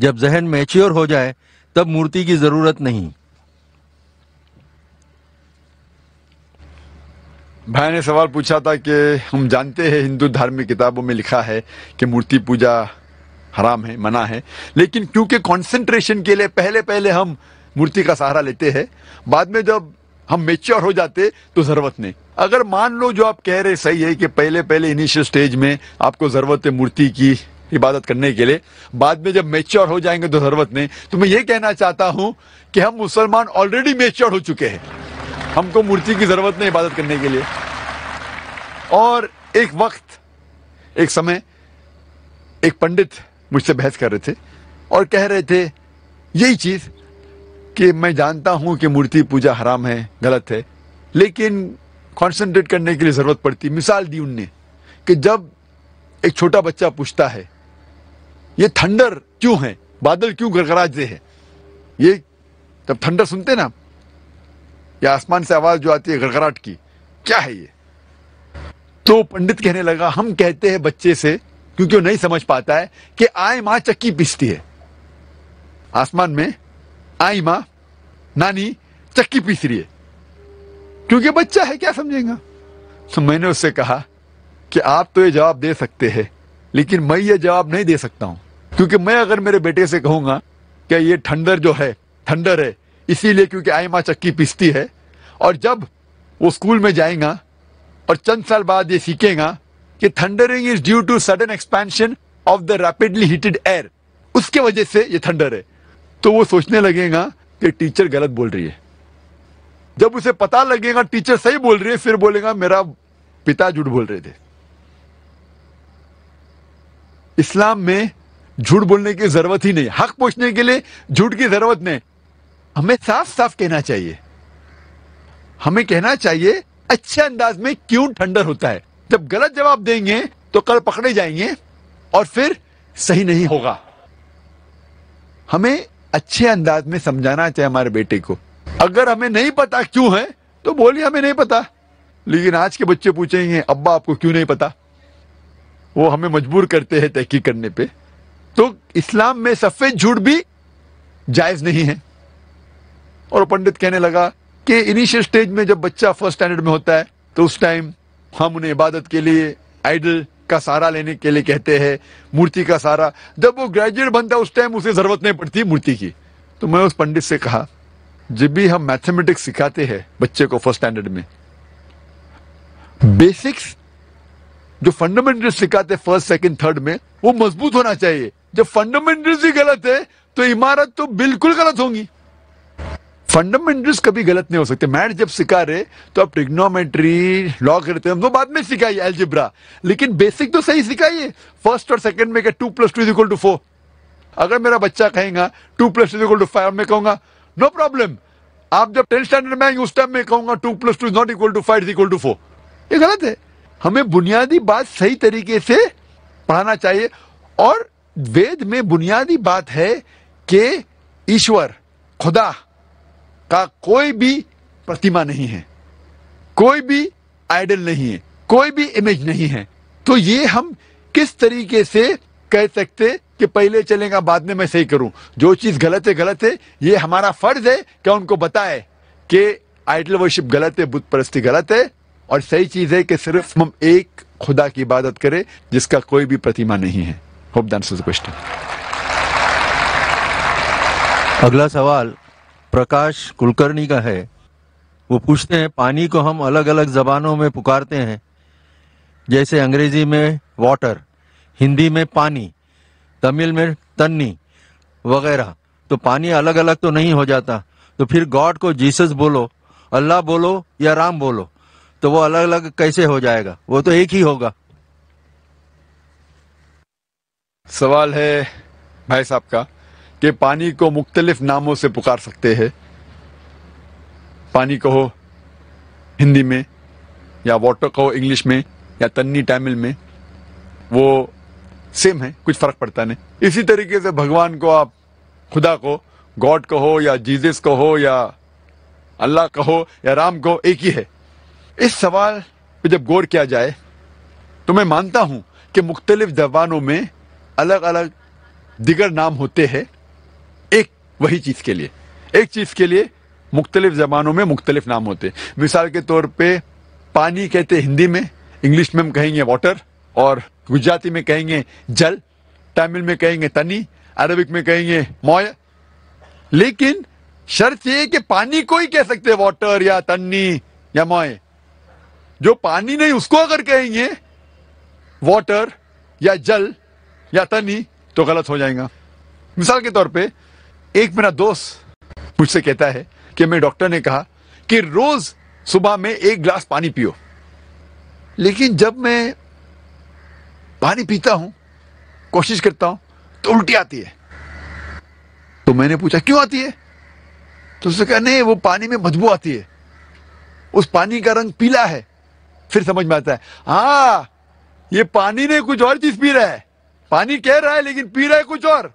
जब जहन मैच्योर हो जाए तब मूर्ति की ज़रूरत नहीं भाई ने सवाल पूछा था कि हम जानते हैं हिंदू धार्मिक किताबों में लिखा है कि मूर्ति पूजा हराम है मना है लेकिन क्योंकि कंसंट्रेशन के लिए पहले पहले हम मूर्ति का सहारा लेते हैं बाद में जब हम मेच्योर हो जाते तो ज़रूरत नहीं अगर मान लो जो आप कह रहे सही है कि पहले पहले इनिशियल स्टेज में आपको ज़रूरत है मूर्ति की इबादत करने के लिए बाद में जब मेच्योर हो जाएंगे तो जरूरत नहीं तो मैं ये कहना चाहता हूँ कि हम मुसलमान ऑलरेडी मेच्योर हो चुके हैं हमको मूर्ति की ज़रूरत नहीं इबादत करने के लिए और एक वक्त एक समय एक पंडित मुझसे बहस कर रहे थे और कह रहे थे यही चीज़ कि मैं जानता हूं कि मूर्ति पूजा हराम है गलत है लेकिन कॉन्सेंट्रेट करने के लिए ज़रूरत पड़ती मिसाल दी उनने कि जब एक छोटा बच्चा पूछता है ये थंडर क्यों है बादल क्यों गड़गड़ाते हैं ये जब थंडर सुनते ना ये आसमान से आवाज जो आती है गड़गड़ाहट की क्या है ये तो पंडित कहने लगा हम कहते हैं बच्चे से क्योंकि वो नहीं समझ पाता है कि आय माँ चक्की पीसती है आसमान में आई माँ नानी चक्की पीस रही है क्योंकि बच्चा है क्या समझेगा तो मैंने उससे कहा कि आप तो ये जवाब दे सकते हैं लेकिन मैं ये जवाब नहीं दे सकता हूँ क्योंकि मैं अगर मेरे बेटे से कहूंगा कि ये ठंडर जो है ठंडर है इसीलिए क्योंकि आई माँ चक्की पिसती है और जब वो स्कूल में जाएगा और चंद साल बाद ये सीखेगा कि thundering is due to sudden expansion of the rapidly heated air उसके वजह से ये थंडर है तो वो सोचने लगेगा कि टीचर गलत बोल रही है जब उसे पता लगेगा टीचर सही बोल रही है फिर बोलेगा मेरा पिता झूठ बोल रहे थे इस्लाम में झूठ बोलने की जरूरत ही नहीं हक पूछने के लिए झूठ की जरूरत नहीं हमें साफ साफ कहना चाहिए हमें कहना चाहिए अच्छे अंदाज में क्यों ठंडर होता है जब गलत जवाब देंगे तो कल पकड़े जाएंगे और फिर सही नहीं होगा हमें अच्छे अंदाज में समझाना चाहिए हमारे बेटे को अगर हमें नहीं पता क्यों है तो बोलिए हमें नहीं पता लेकिन आज के बच्चे पूछेंगे अब्बा आपको क्यों नहीं पता वो हमें मजबूर करते हैं तहकीक करने पे तो इस्लाम में सफ़ेद झूठ भी जायज़ नहीं है और पंडित कहने लगा कि इनिशियल स्टेज में जब बच्चा फर्स्ट स्टैंडर्ड में होता है तो उस टाइम हम उन्हें इबादत के लिए आइडल का सहारा लेने के लिए कहते हैं मूर्ति का सहारा जब वो ग्रेजुएट बनता है उस टाइम उसे ज़रूरत नहीं पड़ती मूर्ति की तो मैं उस पंडित से कहा जब भी हम मैथमेटिक्स सिखाते हैं बच्चे को फर्स्ट स्टैंडर्ड में बेसिक्स जो फंडामेंटल सिखाते फर्स्ट सेकंड थर्ड में वो मजबूत होना चाहिए जब फंडामेंटल्स ही गलत है तो इमारत तो बिल्कुल गलत होंगी फंडामेंटल्स कभी गलत नहीं हो सकते मैथ जब सिखा रहे तो आप ट्रिग्नोमेट्री लॉ करते हैं तो बाद में सिखाइए एल्जिब्रा लेकिन बेसिक तो सही सिखाइए फर्स्ट और सेकंड में क्या two plus two equal to four अगर मेरा बच्चा कहेगा two plus two equal to five में कहूंगा नो प्रॉब्लम आप जब टेंथ स्टैंडर्ड में आएंगे उस टाइम में कहूंगा two plus two is not equal to five equal to four ये गलत है हमें बुनियादी बात सही तरीके से पढ़ाना चाहिए और वेद में बुनियादी बात है कि ईश्वर खुदा का कोई भी प्रतिमा नहीं है कोई भी आइडल नहीं है कोई भी इमेज नहीं है तो ये हम किस तरीके से कह सकते कि पहले चलेगा बाद में मैं सही करूं जो चीज गलत है गलत है ये हमारा फर्ज है क्या उनको बताए कि आइडल वर्शिप गलत है बुद्ध परस्ती गलत है और सही चीज़ है कि सिर्फ हम एक खुदा की इबादत करें जिसका कोई भी प्रतिमा नहीं है होप क्वेश्चन अगला सवाल प्रकाश कुलकर्णी का है वो पूछते हैं पानी को हम अलग अलग जबानों में पुकारते हैं जैसे अंग्रेजी में वाटर हिंदी में पानी तमिल में तन्नी वगैरह तो पानी अलग अलग तो नहीं हो जाता तो फिर गॉड को जीसस बोलो अल्लाह बोलो या राम बोलो तो वो अलग अलग कैसे हो जाएगा वो तो एक ही होगा सवाल है भाई साहब का कि पानी को मुख्तलिफ नामों से पुकार सकते हैं पानी कहो हिंदी में या वाटर कहो इंग्लिश में या तन्नी तमिल में वो सेम है कुछ फर्क पड़ता नहीं इसी तरीके से भगवान को आप खुदा को गॉड कहो या जीसस कहो या अल्लाह कहो या राम कहो एक ही है इस सवाल पे जब गौर किया जाए तो मैं मानता हूँ कि मुख्तलिफ जबानों में अलग अलग दिगर नाम होते हैं एक वही चीज़ के लिए एक चीज़ के लिए मुख्तलिफ जबानों में मुख्तलिफ नाम होते हैं मिसाल के तौर पे पानी कहते हिंदी में इंग्लिश में हम कहेंगे वाटर और गुजराती में कहेंगे जल तमिल में कहेंगे तनी अरबिक में कहेंगे मोय लेकिन शर्त यह कि पानी को ही कह सकते वाटर या तन्नी या मोय जो पानी नहीं उसको अगर कहेंगे वाटर या जल या तनी तो गलत हो जाएगा मिसाल के तौर पे एक मेरा दोस्त मुझसे कहता है कि मेरे डॉक्टर ने कहा कि रोज सुबह में एक ग्लास पानी पियो लेकिन जब मैं पानी पीता हूं कोशिश करता हूं तो उल्टी आती है तो मैंने पूछा क्यों आती है तो उसने कहा नहीं वो पानी में बदबू आती है उस पानी का रंग पीला है फिर समझ में आता है हाँ ये पानी नहीं कुछ और चीज पी रहा है पानी कह रहा है लेकिन पी रहा है कुछ और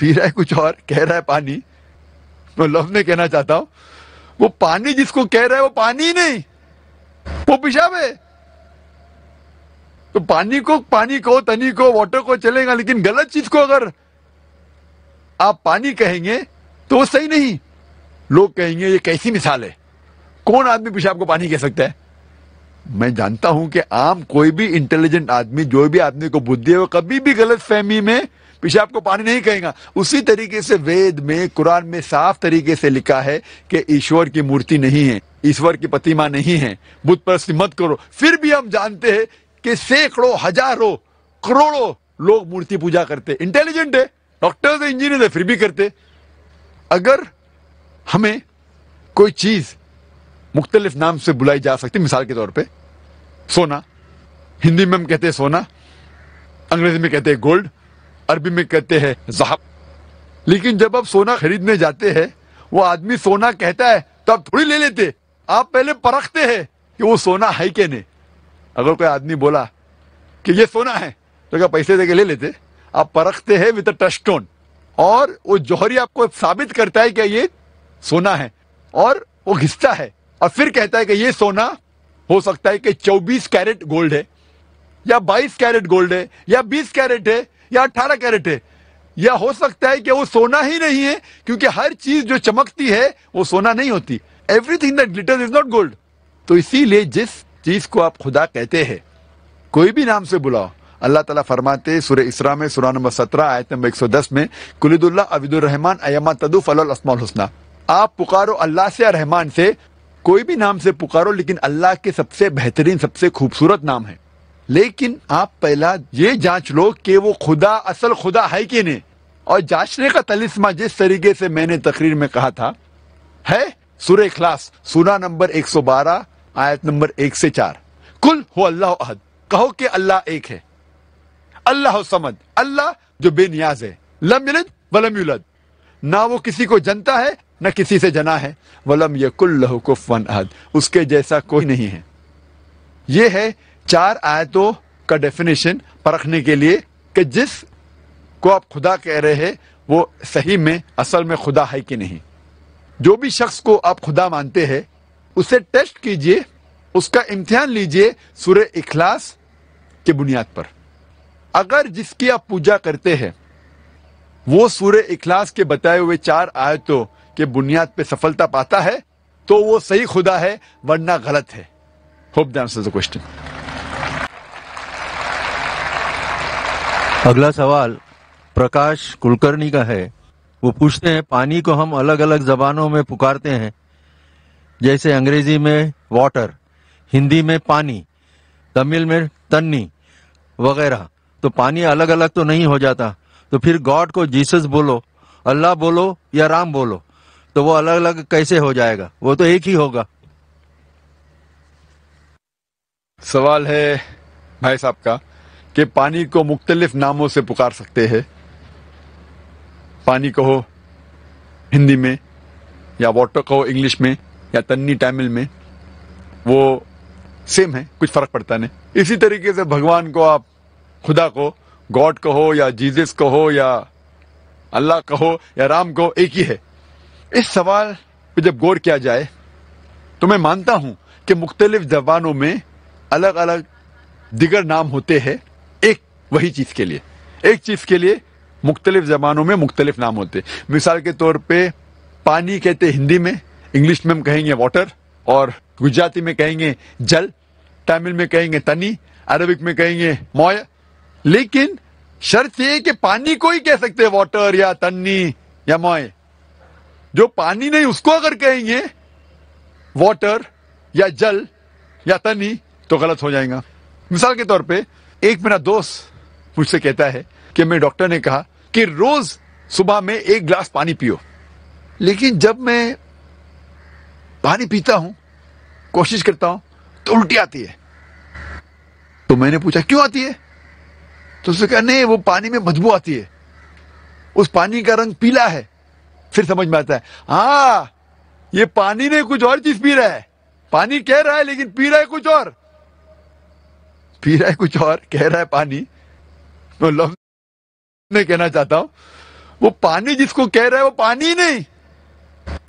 पी रहा है कुछ और कह रहा है पानी मैं तो लव में कहना चाहता हूं वो पानी जिसको कह रहा है वो पानी नहीं वो पिशाब है तो पानी को पानी को तनी को वाटर को चलेगा लेकिन गलत चीज को अगर आप पानी कहेंगे तो वो सही नहीं लोग कहेंगे ये कैसी मिसाल है कौन आदमी पेशाब को पानी कह सकता है मैं जानता हूं कि आम कोई भी इंटेलिजेंट आदमी जो भी आदमी को बुद्धि है वो कभी भी गलत फहमी में पेशाब को पानी नहीं कहेगा उसी तरीके से वेद में कुरान में साफ तरीके से लिखा है कि ईश्वर की मूर्ति नहीं है ईश्वर की प्रतिमा नहीं है बुद्ध परस्ती मत करो फिर भी हम जानते हैं कि सैकड़ों हजारों करोड़ों लोग मूर्ति पूजा करते इंटेलिजेंट है डॉक्टर्स इंजीनियर है फिर भी करते अगर हमें कोई चीज मुख्तलिफ नाम से बुलाई जा सकती मिसाल के तौर पर सोना हिंदी में हम कहते हैं सोना अंग्रेजी में कहते हैं गोल्ड अरबी में कहते हैं जहाब लेकिन जब आप सोना खरीदने जाते हैं वो आदमी सोना कहता है तो आप थोड़ी ले लेते आप पहले परखते हैं कि वो सोना है कि नहीं अगर कोई आदमी बोला कि ये सोना है तो क्या पैसे देके ले लेते आप परखते हैं विद टच स्टोन और वो जौहरी आपको साबित करता है कि ये सोना है और वो घिसता है और फिर कहता है कि ये सोना हो सकता है कि 24 कैरेट गोल्ड है या 22 कैरेट गोल्ड है या 20 कैरेट है या 18 कैरेट है या हो सकता है कि वो सोना ही नहीं है क्योंकि हर चीज जो चमकती है वो सोना नहीं होती everything that glitter is not gold तो इसीलिए जिस चीज को आप खुदा कहते हैं कोई भी नाम से बुलाओ अल्लाह ताला फरमाते सूर्य इसरा में सूरा नंबर सत्रह आयत नंबर एक सौ दस में कुलिदुल्ला अबिदुलरहमान अयमा तदुफ अल असमाल हुसना आप पुकारो अल्लाह से रहमान से कोई भी नाम से पुकारो लेकिन अल्लाह के सबसे बेहतरीन सबसे खूबसूरत नाम है लेकिन आप पहला ये जांच लो कि वो खुदा असल खुदा है कि नहीं और जांचने का तलिस्मा जिस तरीके से मैंने तकरीर में कहा था है सुर खलास सुना नंबर 112 आयत नंबर एक से चार कुल हो अल्लाह अहद कहो कि अल्लाह एक है अल्लाह समद अल्लाह जो बेनियाज है लम यलद ना वो किसी को जनता है न किसी से जना है वलम यकुल्लह कुफवन अहद उसके जैसा कोई नहीं है ये है चार आयतों का डेफिनेशन परखने के लिए कि जिस को आप खुदा कह रहे हैं वो सही में असल में खुदा है कि नहीं जो भी शख्स को आप खुदा मानते हैं उसे टेस्ट कीजिए उसका इम्तिहान लीजिए सुर इखलास के बुनियाद पर अगर जिसकी आप पूजा करते हैं वो सूर्य इखलास के बताए हुए चार आयतों के बुनियाद पे सफलता पाता है तो वो सही खुदा है वरना गलत है होप द आंसर क्वेश्चन अगला सवाल प्रकाश कुलकर्णी का है वो पूछते हैं पानी को हम अलग अलग जबानों में पुकारते हैं जैसे अंग्रेजी में वाटर हिंदी में पानी तमिल में तन्नी वगैरह तो पानी अलग अलग तो नहीं हो जाता तो फिर गॉड को जीसस बोलो अल्लाह बोलो या राम बोलो तो वो अलग अलग कैसे हो जाएगा वो तो एक ही होगा सवाल है भाई साहब का कि पानी को मुख्तलिफ नामों से पुकार सकते हैं पानी कहो हिंदी में या वाटर कहो इंग्लिश में या तन्नी तमिल में वो सेम है कुछ फर्क पड़ता नहीं इसी तरीके से भगवान को आप खुदा को गॉड कहो या जीसस कहो या अल्लाह कहो या राम कहो एक ही है इस सवाल पे जब गौर किया जाए तो मैं मानता हूं कि मुख्तलिफ जबानों में अलग अलग दिगर नाम होते हैं एक वही चीज के लिए एक चीज के लिए मुख्तलिफ जबानों में मुख्तलिफ नाम होते मिसाल के तौर पे पानी कहते हिंदी में इंग्लिश में हम कहेंगे वाटर और गुजराती में कहेंगे जल तमिल में कहेंगे तनी अरबिक में कहेंगे मोय लेकिन शर्त ये कि पानी को ही कह सकते हैं वाटर या तन्नी या मोय जो पानी नहीं उसको अगर कहेंगे वाटर या जल या तनी तो गलत हो जाएगा मिसाल के तौर पे एक मेरा दोस्त मुझसे कहता है कि मेरे डॉक्टर ने कहा कि रोज सुबह में एक ग्लास पानी पियो लेकिन जब मैं पानी पीता हूं कोशिश करता हूं तो उल्टी आती है तो मैंने पूछा क्यों आती है तो उसने कहा नहीं वो पानी में बदबू आती है उस पानी का रंग पीला है फिर समझ में आता है हाँ ये पानी नहीं कुछ और चीज पी रहा है पानी कह रहा है लेकिन पी रहा है कुछ और पी रहा है कुछ और कह रहा है पानी तो लफ्ज मैं कहना चाहता हूं वो पानी जिसको कह रहा है वो पानी नहीं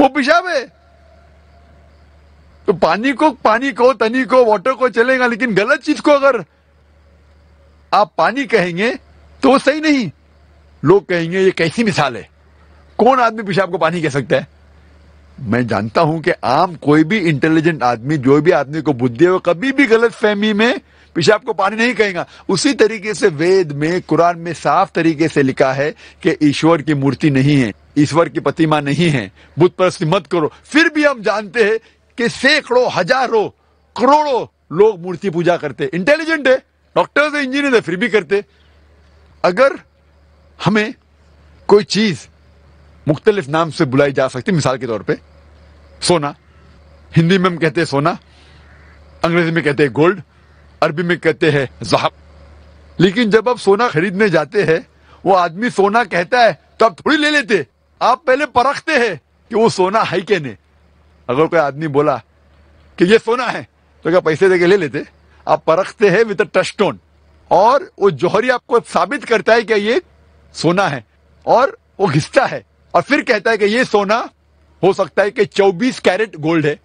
वो पिशाब है तो पानी को पानी को तनी को वाटर को चलेगा लेकिन गलत चीज को अगर आप पानी कहेंगे तो वो सही नहीं लोग कहेंगे ये कैसी मिसाल है कौन आदमी पीछे को पानी कह सकता है मैं जानता हूं कि आम कोई भी इंटेलिजेंट आदमी जो भी आदमी को बुद्धि है वो कभी भी गलत फहमी में पीछे को पानी नहीं कहेगा उसी तरीके से वेद में कुरान में साफ तरीके से लिखा है कि ईश्वर की मूर्ति नहीं है ईश्वर की प्रतिमा नहीं है बुद्ध परस्ती मत करो फिर भी हम जानते हैं कि सैकड़ों हजारों करोड़ों लोग मूर्ति पूजा करते इंटेलिजेंट है डॉक्टर्स है इंजीनियर है फिर भी करते अगर हमें कोई चीज मुख्तलिफ नाम से बुलाई जा सकती मिसाल के तौर पे सोना हिंदी में हम कहते हैं सोना अंग्रेजी में कहते हैं गोल्ड अरबी में कहते हैं जहाब लेकिन जब आप सोना खरीदने जाते हैं वो आदमी सोना कहता है तो आप थोड़ी ले लेते आप पहले परखते हैं कि वो सोना है कि नहीं अगर कोई आदमी बोला कि ये सोना है तो क्या पैसे देके ले लेते आप परखते हैं विद टच स्टोन और वो जौहरी आपको साबित करता है कि ये सोना है और वो घिसता है और फिर कहता है कि ये सोना हो सकता है कि 24 कैरेट गोल्ड है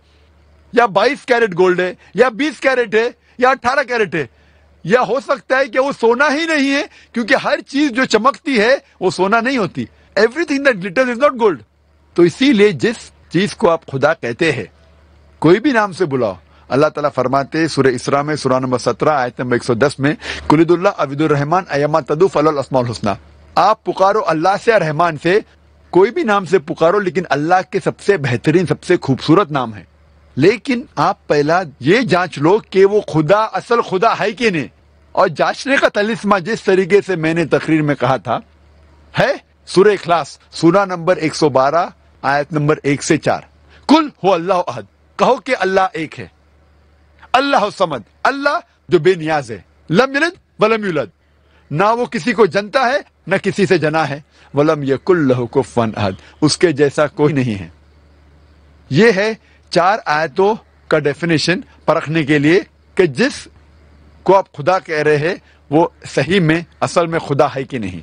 या 22 कैरेट गोल्ड है या 20 कैरेट है या 18 कैरेट है या हो सकता है कि वो सोना ही नहीं है क्योंकि हर चीज जो चमकती है वो सोना नहीं होती everything that glitter is not gold तो इसीलिए जिस चीज को आप खुदा कहते हैं कोई भी नाम से बुलाओ अल्लाह ताला फरमाते सुर इसरा में सूरा नंबर सत्रह आयत नंबर एक सौ दस में कुलिदुल्ला अबिदुलरहमान अयमा फल अलस्माल हुसना आप पुकारो अल्लाह से रहमान से कोई भी नाम से पुकारो लेकिन अल्लाह के सबसे बेहतरीन सबसे खूबसूरत नाम है लेकिन आप पहला ये जांच लो कि वो खुदा असल खुदा है कि नहीं और जांचने का तलिस्मा जिस तरीके से मैंने तकरीर में कहा था है सुर इखलास सुना नंबर 112 आयत नंबर एक से चार कुल हो अल्लाह अहद कहो कि अल्लाह एक है अल्लाह समद अल्लाह जो बेनियाज है लम यलद वलम यूलद ना वो किसी को जनता है ना किसी से जना है वलम यकुल्लह को अहद उसके जैसा कोई नहीं है ये है चार आयतों का डेफिनेशन परखने के लिए कि जिस को आप खुदा कह रहे हैं वो सही में असल में खुदा है कि नहीं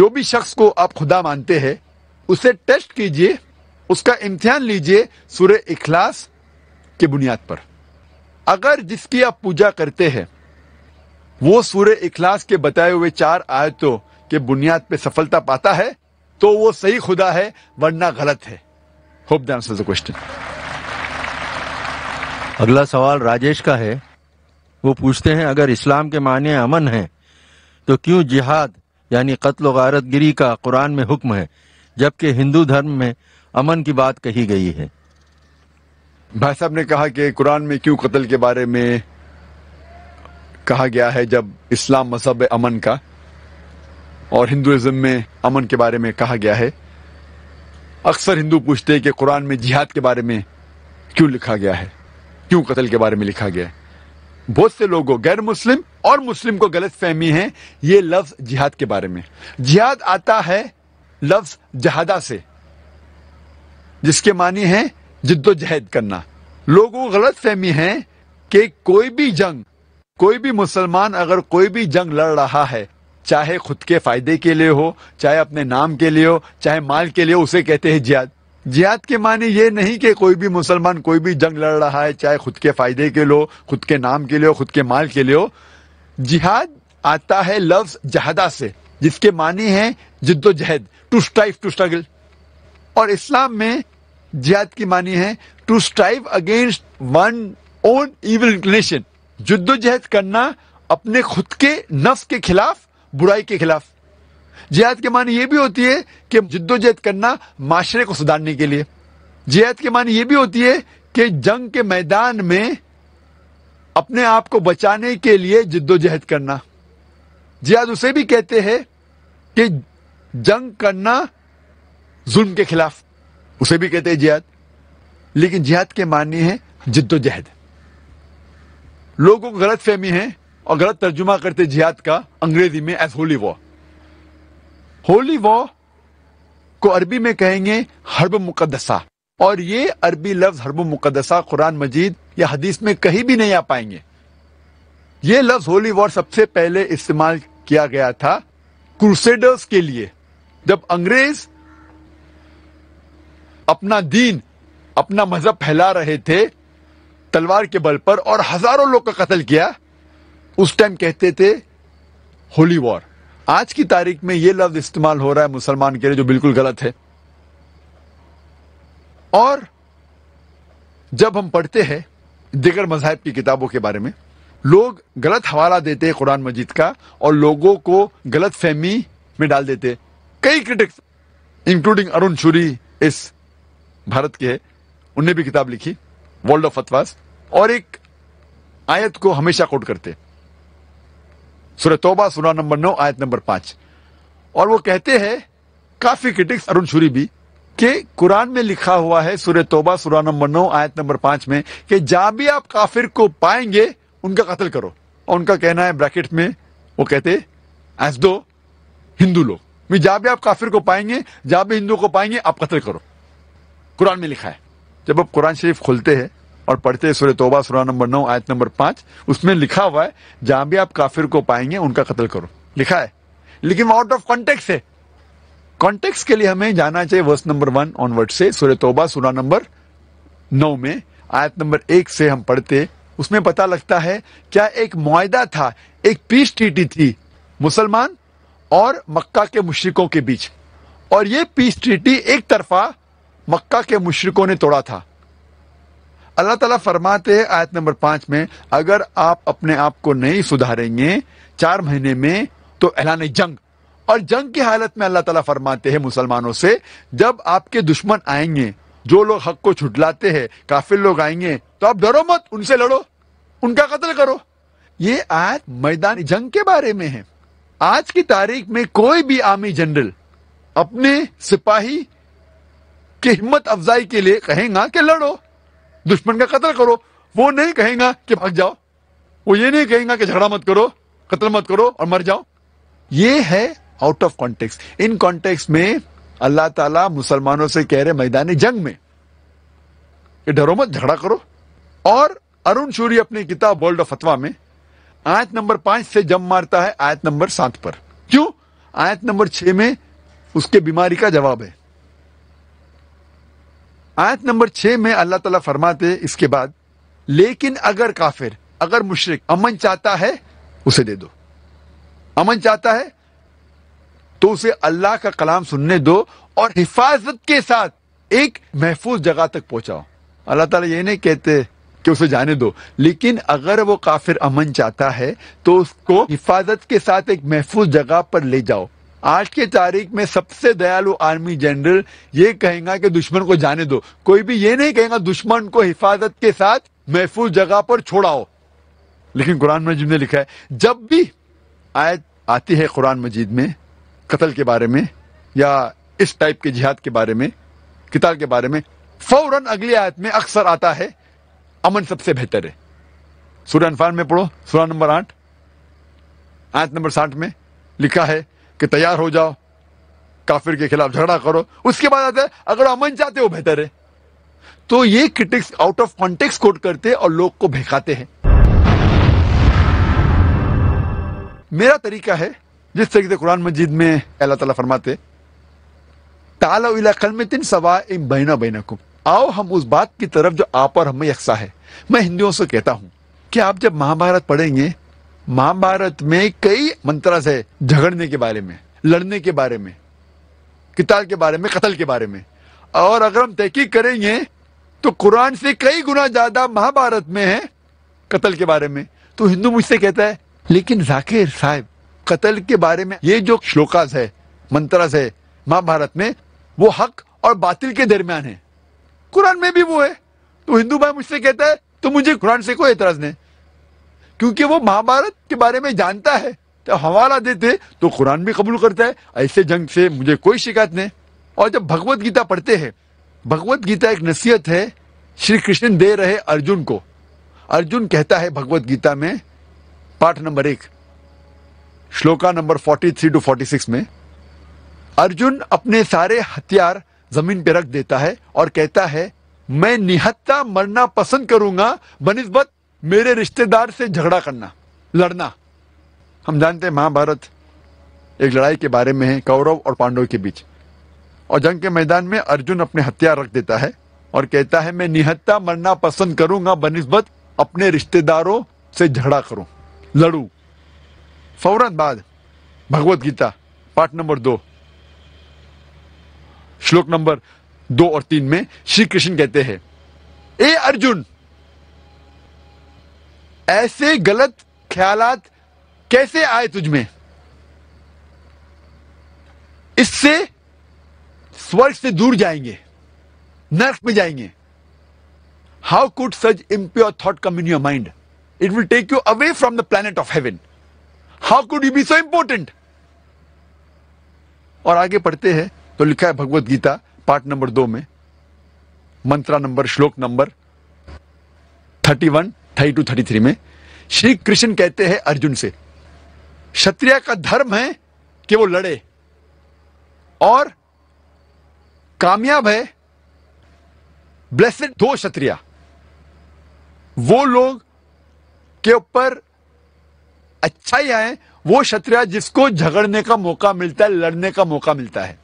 जो भी शख्स को आप खुदा मानते हैं उसे टेस्ट कीजिए उसका इम्तिहान लीजिए सूर्य इखलास की बुनियाद पर अगर जिसकी आप पूजा करते हैं वो सूर्य इखलास के बताए हुए चार आयतों के बुनियाद पे सफलता पाता है तो वो सही खुदा है वरना गलत है होप द आंसर क्वेश्चन अगला सवाल राजेश का है वो पूछते हैं अगर इस्लाम के माने अमन है तो क्यों जिहाद यानी कत्ल गारत गिरी का कुरान में हुक्म है जबकि हिंदू धर्म में अमन की बात कही गई है भाई साहब ने कहा कि कुरान में क्यों कत्ल के बारे में कहा गया है जब इस्लाम मजहब अमन का और हिंदुज़म में अमन के बारे में कहा गया है अक्सर हिंदू पूछते हैं कि कुरान में जिहाद के बारे में क्यों लिखा गया है क्यों कत्ल के बारे में लिखा गया है बहुत से लोगों गैर मुस्लिम और मुस्लिम को गलत फहमी है ये लफ्ज जिहाद के बारे में जिहाद आता है लफ्ज जहादा से जिसके मानी है जिद्दोजहद करना लोगों को गलत फहमी है कि कोई भी जंग कोई भी मुसलमान अगर कोई भी जंग लड़ रहा है चाहे खुद के फायदे के लिए हो चाहे अपने नाम के लिए हो चाहे माल के लिए उसे कहते हैं जिहाद जिहाद के माने ये नहीं कि कोई भी मुसलमान कोई भी जंग लड़ रहा है चाहे खुद के फायदे के लिए हो खुद के नाम के लिए हो खुद के माल के लिए हो जिहाद आता है लफ्ज जहादा से जिसके माने हैं जिद्दोजहद टू स्ट्राइव टू स्ट्रगल और इस्लाम में जिहाद की मानी है to strive against one own evil inclination जुद्दोजहद करना अपने खुद के नफ के खिलाफ बुराई के खिलाफ जिहाद के मानी ये भी होती है कि जुद्दोजहद करना माशरे को सुधारने के लिए जिहाद के मानी ये भी होती है कि जंग के मैदान में अपने आप को बचाने के लिए जिद्दोजहद करना जिहाद उसे भी कहते हैं कि जंग करना जुल्म के खिलाफ उसे भी कहते हैं जिहाद लेकिन जिहाद के माननी है जिद्दोजहद लोगों को गलत फहमी है और गलत तर्जुमा करते जिहाद का अंग्रेजी में as holy war holy war को अरबी में कहेंगे हर्ब मुकदसा और ये अरबी लफ्ज हर्ब मुकदसा कुरान मजीद या हदीस में कहीं भी नहीं आ पाएंगे ये लफ्ज होली वॉर सबसे पहले इस्तेमाल किया गया था क्रूसेडर्स के लिए जब अंग्रेज अपना दीन अपना मजहब फैला रहे थे तलवार के बल पर और हजारों लोग का कत्ल किया उस टाइम कहते थे होली वॉर आज की तारीख में यह लफ्ज इस्तेमाल हो रहा है मुसलमान के लिए जो बिल्कुल गलत है और जब हम पढ़ते हैं दिगर मजाहब की किताबों के बारे में लोग गलत हवाला देते हैं कुरान मजीद का और लोगों को गलत फहमी में डाल देते कई क्रिटिक्स इंक्लूडिंग अरुण शूरी इस भारत के है उनने भी किताब लिखी वर्ल्ड ऑफ फतवास और एक आयत को हमेशा कोट करते सूर्य तोबा सुना नंबर नौ आयत नंबर पांच और वो कहते हैं काफी क्रिटिक्स अरुण शुरी भी कि कुरान में लिखा हुआ है सूर्य तोबा सुरा नंबर नौ आयत नंबर पांच में कि जहां भी आप काफिर को पाएंगे उनका कत्ल करो और उनका कहना है ब्रैकेट में वो कहते एस दो हिंदू लोग जहां भी आप काफिर को पाएंगे जहां भी हिंदू को पाएंगे आप कत्ल करो कुरान में लिखा है जब आप कुरान शरीफ खुलते हैं और पढ़ते हैं सूर्य तोबा सूर्य नंबर नौ आयत नंबर पांच उसमें लिखा हुआ है जहां भी आप काफिर को पाएंगे उनका कत्ल करो लिखा है लेकिन आउट ऑफ कॉन्टेक्स है कॉन्टेक्स के लिए हमें जाना चाहिए वर्स नंबर वन ऑनवर्ड से सूर्य तोबा सूर्य नंबर नौ में आयत नंबर एक से हम पढ़ते उसमें पता लगता है क्या एक मुआदा था एक पीस ट्रीटी थी मुसलमान और मक्का के मुश्रकों के बीच और ये पीस ट्रीटी एक तरफा मक्का के मुशरकों ने तोड़ा था अल्लाह ताला फरमाते आयत नंबर पांच में अगर आप अपने आप को नहीं सुधारेंगे चार महीने में तो ऐलान जंग और जंग की हालत में अल्लाह ताला फरमाते हैं मुसलमानों से जब आपके दुश्मन आएंगे जो लोग हक को छुटलाते हैं काफिल लोग आएंगे तो आप डरो मत उनसे लड़ो उनका कत्ल करो ये आयत मैदान जंग के बारे में है आज की तारीख में कोई भी आर्मी जनरल अपने सिपाही कि हिम्मत अफजाई के लिए कहेगा कि लड़ो दुश्मन का कत्ल करो वो नहीं कहेगा कि भाग जाओ वो ये नहीं कहेंगे कि झगड़ा मत करो कत्ल मत करो और मर जाओ ये है out of context in context में अल्लाह ताला मुसलमानों से कह रहे मैदानी जंग में कि डरो मत झगड़ा करो और अरुण शूरी अपनी किताब वर्ल्ड ऑफ फतवा में आयत नंबर पांच से जम मारता है आयत नंबर सात पर क्यों आयत नंबर छह में उसके बीमारी का जवाब है आयत नंबर छह में अल्लाह ताला फरमाते इसके बाद लेकिन अगर काफिर अगर मुश्रक अमन चाहता है उसे दे दो अमन चाहता है तो उसे अल्लाह का कलाम सुनने दो और हिफाजत के साथ एक महफूज जगह तक पहुंचाओ अल्लाह ताला ये नहीं कहते कि उसे जाने दो लेकिन अगर वो काफिर अमन चाहता है तो उसको हिफाजत के साथ एक महफूज जगह पर ले जाओ आज की तारीख में सबसे दयालु आर्मी जनरल ये कहेगा कि दुश्मन को जाने दो कोई भी ये नहीं कहेगा दुश्मन को हिफाजत के साथ महफूज जगह पर छोड़ाओ लेकिन कुरान मजिद ने लिखा है जब भी आयत आती है कुरान मजीद में कत्ल के बारे में या इस टाइप के जिहाद के बारे में किताब के बारे में फौरन अगली आयत में अक्सर आता है अमन सबसे बेहतर है सूर्य अनफान में पढ़ो सूर्य नंबर आठ आयत नंबर साठ में लिखा है कि तैयार हो जाओ काफिर के खिलाफ झगड़ा करो उसके बाद आता है अगर अमन चाहते हो बेहतर है तो ये critics out of context quote करते और लोग को भेखाते हैं मेरा तरीका है जिस तरीके से कुरान मजीद में अल्लाह ताला फरमाते ताला कल में तीन सवा इन बहना बहना को आओ हम उस बात की तरफ जो आप और हमें यकसा है मैं हिंदुओं से कहता हूं कि आप जब महाभारत पढ़ेंगे महाभारत में कई मंत्र है झगड़ने के बारे में लड़ने के बारे में किताल के बारे में कत्ल के बारे में और अगर हम तहकीक करेंगे तो कुरान से कई गुना ज्यादा महाभारत में है कत्ल के बारे में तो हिंदू मुझसे कहता है लेकिन जाकिर साहब कत्ल के बारे में ये जो श्लोकास है मंत्र है महाभारत में वो हक और बातिल के दरमियान है कुरान में भी वो है तो हिंदू भाई मुझसे कहता है तो मुझे कुरान से कोई एतराज नहीं क्योंकि वो महाभारत के बारे में जानता है तो हवाला देते तो कुरान भी कबूल करता है ऐसे जंग से मुझे कोई शिकायत नहीं और जब भगवत गीता पढ़ते हैं भगवत गीता एक नसीहत है श्री कृष्ण दे रहे अर्जुन को अर्जुन कहता है भगवत गीता में पाठ नंबर एक श्लोका नंबर 43 टू सिक्स में अर्जुन अपने सारे हथियार जमीन पर रख देता है और कहता है मैं निहत्ता मरना पसंद करूंगा बनिस्बत मेरे रिश्तेदार से झगड़ा करना लड़ना हम जानते हैं महाभारत एक लड़ाई के बारे में है कौरव और पांडव के बीच और जंग के मैदान में अर्जुन अपने हथियार रख देता है और कहता है मैं निहत्ता मरना पसंद करूंगा बनस्बत अपने रिश्तेदारों से झगड़ा करूं लड़ू फौरन बाद भगवत गीता पाठ नंबर दो श्लोक नंबर दो और तीन में श्री कृष्ण कहते हैं ए अर्जुन ऐसे गलत ख्यालात कैसे आए तुझमें इससे स्वर्ग से दूर जाएंगे नर्क में जाएंगे how could such impure thought come in your mind it will take you away from the planet of heaven how could you be so important और आगे पढ़ते हैं तो लिखा है भगवत गीता पार्ट नंबर दो में मंत्रा नंबर श्लोक number thirty one thirty two thirty three में श्री कृष्ण कहते हैं अर्जुन से क्षत्रिय का धर्म है कि वो लड़े और कामयाब है ब्लेसड दो क्षत्रिया वो लोग के ऊपर अच्छा ही आए वो क्षत्रिया जिसको झगड़ने का मौका मिलता है लड़ने का मौका मिलता है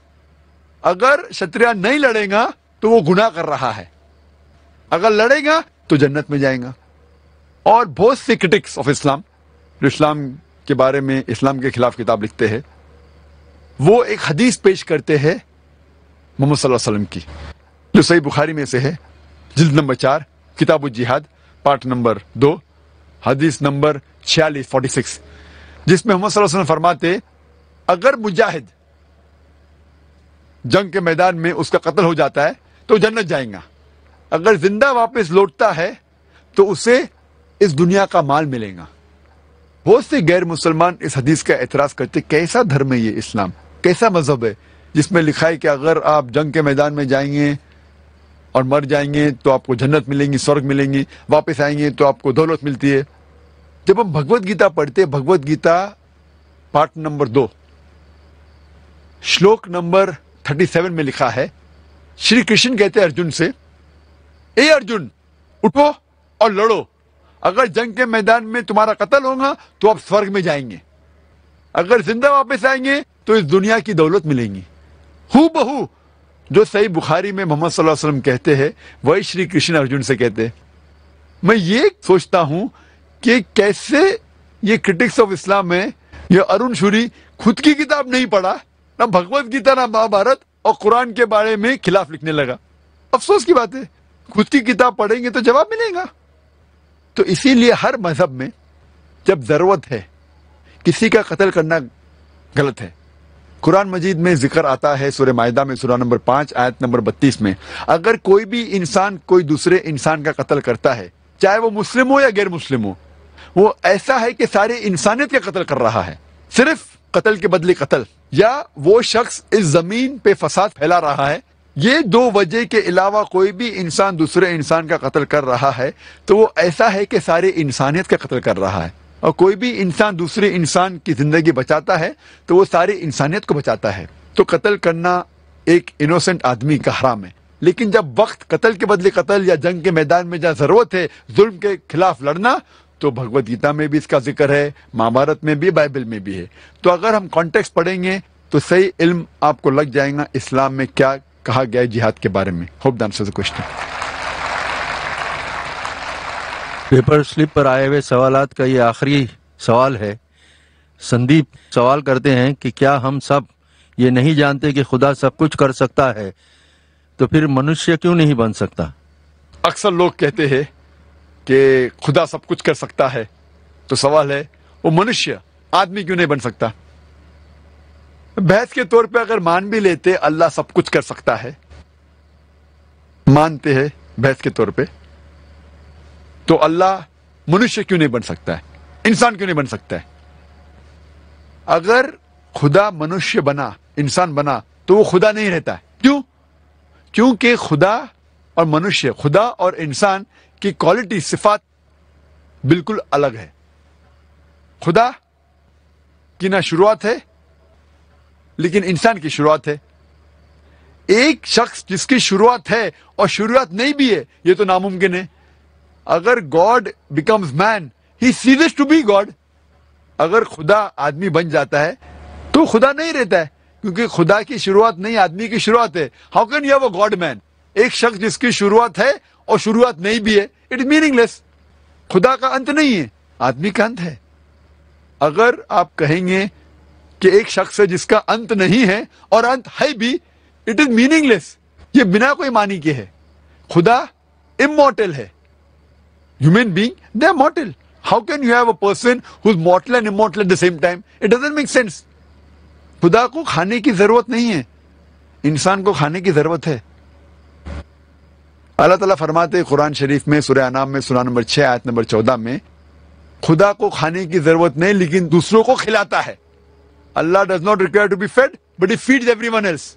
अगर क्षत्रिया नहीं लड़ेगा तो वो गुनाह कर रहा है अगर लड़ेगा तो जन्नत में जाएगा और बहुत से क्रिटिक्स ऑफ इस्लाम जो इस्लाम के बारे में इस्लाम के खिलाफ किताब लिखते हैं वो एक हदीस पेश करते हैं मोहम्मद सल्लल्लाहु अलैहि वसल्लम की जो सही बुखारी में से है जिल्द नंबर चार किताब जिहाद पार्ट नंबर दो हदीस नंबर छियालीस फोर्टी सिक्स जिसमें मोहम्मद सल्लल्लाहु अलैहि वसल्लम फरमाते अगर मुजाहिद जंग के मैदान में उसका कत्ल हो जाता है तो जन्नत जाएगा अगर जिंदा वापस लौटता है तो उसे इस दुनिया का माल मिलेगा बहुत से गैर मुसलमान इस हदीस का एतराज़ करते कैसा धर्म है ये इस्लाम कैसा मज़हब है जिसमें लिखा है कि अगर आप जंग के मैदान में जाएंगे और मर जाएंगे तो आपको जन्नत मिलेंगी स्वर्ग मिलेंगी वापस आएंगे तो आपको दौलत मिलती है जब हम भगवत गीता पढ़ते भगवत गीता पाठ नंबर दो श्लोक नंबर थर्टी सेवन में लिखा है श्री कृष्ण कहते अर्जुन से ए अर्जुन उठो और लड़ो अगर जंग के मैदान में तुम्हारा कत्ल होगा तो आप स्वर्ग में जाएंगे अगर जिंदा वापस आएंगे तो इस दुनिया की दौलत मिलेंगी हु बहू जो सही बुखारी में मोहम्मद वसल्लम कहते हैं वही श्री कृष्ण अर्जुन से कहते हैं मैं ये सोचता हूं कि कैसे ये क्रिटिक्स ऑफ इस्लाम है ये अरुण शूरी खुद की किताब नहीं पढ़ा ना भगवत गीता ना महाभारत और कुरान के बारे में खिलाफ लिखने लगा अफसोस की बात है खुद की किताब पढ़ेंगे तो जवाब मिलेगा तो इसीलिए हर मज़हब में जब ज़रूरत है किसी का कत्ल करना गलत है कुरान मजीद में जिक्र आता है सूर्य माहा में सूर्य नंबर पांच आयत नंबर बत्तीस में अगर कोई भी इंसान कोई दूसरे इंसान का कत्ल करता है चाहे वो मुस्लिम हो या गैर मुस्लिम हो वो ऐसा है कि सारी इंसानियत का कत्ल कर रहा है सिर्फ कत्ल के बदले कत्ल या वो शख्स इस जमीन पे फसाद फैला रहा है ये दो वजह के अलावा कोई भी इंसान दूसरे इंसान का कत्ल कर रहा है तो वो ऐसा है कि सारे इंसानियत का कत्ल कर रहा है और कोई भी इंसान दूसरे इंसान की ज़िंदगी बचाता है तो वो सारी इंसानियत को बचाता है तो कत्ल करना एक इनोसेंट आदमी का हराम है लेकिन जब वक्त कत्ल के बदले कत्ल या जंग के मैदान में जहाँ ज़रूरत है जुल्म के खिलाफ लड़ना तो भगवत गीता में भी इसका जिक्र है महाभारत में भी बाइबल में भी है तो अगर हम कॉन्टेक्स्ट पढ़ेंगे तो सही इल्म आपको लग जाएगा इस्लाम में क्या कहा गया है जिहाद के बारे में होप क्वेश्चन पेपर स्लिप पर आए हुए सवाल का ये आखिरी सवाल है संदीप सवाल करते हैं कि क्या हम सब ये नहीं जानते कि खुदा सब कुछ कर सकता है तो फिर मनुष्य क्यों नहीं बन सकता अक्सर लोग कहते हैं कि खुदा सब कुछ कर सकता है तो सवाल है वो मनुष्य आदमी क्यों नहीं बन सकता बहस के तौर पे अगर मान भी लेते अल्लाह सब कुछ कर सकता है मानते हैं बहस के तौर पे तो अल्लाह मनुष्य क्यों नहीं बन सकता है इंसान क्यों नहीं बन सकता है अगर खुदा मनुष्य बना इंसान बना तो वो खुदा नहीं रहता है क्यों क्योंकि खुदा और मनुष्य खुदा और इंसान की क्वालिटी सिफात बिल्कुल अलग है खुदा की ना शुरुआत है लेकिन इंसान की शुरुआत है एक शख्स जिसकी शुरुआत है और शुरुआत नहीं भी है ये तो नामुमकिन है अगर God becomes man he ceases to be God अगर खुदा आदमी बन जाता है तो खुदा नहीं रहता है क्योंकि खुदा की शुरुआत नहीं आदमी की शुरुआत है how can you have a God man एक शख्स जिसकी शुरुआत है और शुरुआत नहीं भी है इट इज मीनिंगलेस खुदा का अंत नहीं है आदमी का अंत है अगर आप कहेंगे कि एक शख्स है जिसका अंत नहीं है और अंत है भी इट इज मीनिंगलेस ये बिना कोई मानी के है खुदा इमोटल है human being they are mortal how can you have a person who mortal and immortal at the same time it doesn't make sense खुदा को खाने की जरूरत नहीं है इंसान को खाने की जरूरत है अल्लाह ताला फरमाते कुरान शरीफ में सुरह अनाम में सुना नंबर छह आयत नंबर चौदह में खुदा को खाने की जरूरत नहीं लेकिन दूसरों को खिलाता है Allah does not require to be fed, but He feeds everyone else.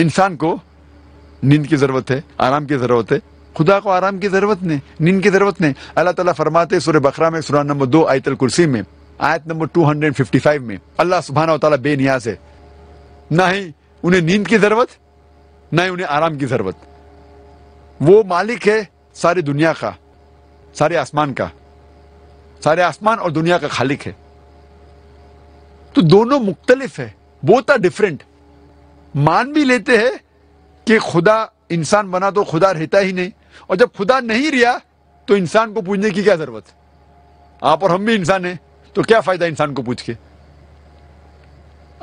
इंसान को नींद की ज़रूरत है आराम की ज़रूरत है खुदा को आराम की ज़रूरत नहीं नींद की ज़रूरत नहीं अल्लाह ताला फरमाते सूर्य बकरा में सुरा नंबर दो आयतल कुर्सी में आयत नंबर 255 में अल्लाह सुबहाना ताला बेनियाज है ना ही उन्हें नींद की ज़रूरत ना ही उन्हें आराम की ज़रूरत वो मालिक है सारी दुनिया का सारे आसमान का सारे आसमान और दुनिया का खालिक है तो दोनों मुख्तलिफ है बोथ आर डिफरेंट मान भी लेते हैं कि खुदा इंसान बना तो खुदा रहता ही नहीं और जब खुदा नहीं रिया तो इंसान को पूछने की क्या जरूरत आप और हम भी इंसान हैं तो क्या फायदा इंसान को पूछ के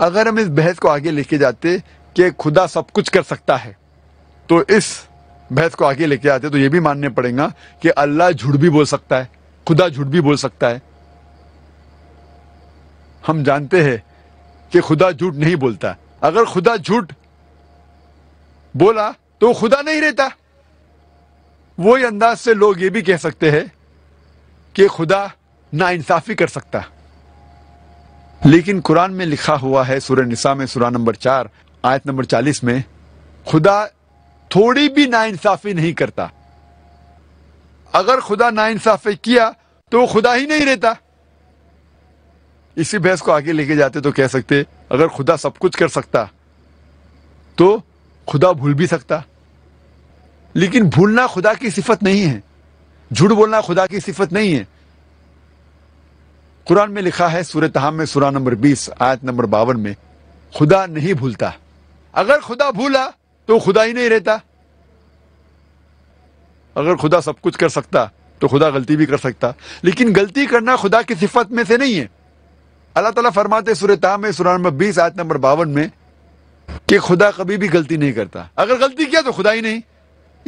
अगर हम इस बहस को आगे लेके जाते कि खुदा सब कुछ कर सकता है तो इस बहस को आगे लेके आते तो यह भी मानने पड़ेगा कि अल्लाह झूठ भी बोल सकता है खुदा झूठ भी बोल सकता है हम जानते हैं कि खुदा झूठ नहीं बोलता अगर खुदा झूठ बोला तो खुदा नहीं रहता वही अंदाज से लोग ये भी कह सकते हैं कि खुदा नाइंसाफी कर सकता लेकिन कुरान में लिखा हुआ है सूर्य निसा में सूरा नंबर चार आयत नंबर चालीस में खुदा थोड़ी भी नाइंसाफी नहीं करता अगर खुदा नाइंसाफी किया तो खुदा ही नहीं रहता इसी बहस को आगे लेके जाते तो कह सकते अगर खुदा सब कुछ कर सकता तो खुदा भूल भी सकता लेकिन भूलना खुदा की सिफत नहीं है झूठ बोलना खुदा की सिफत नहीं है कुरान में लिखा है सूरतहाम में सूरा नंबर 20 आयत नंबर बावन में खुदा नहीं भूलता अगर खुदा भूला तो खुदा ही नहीं रहता अगर खुदा सब कुछ कर सकता तो खुदा गलती भी कर सकता लेकिन गलती करना खुदा की सिफत में से नहीं है अल्लाह ताला फरमाते सूरता में सुरान में बीस आयत नंबर बावन में कि खुदा कभी भी गलती नहीं करता अगर गलती किया तो खुदा ही नहीं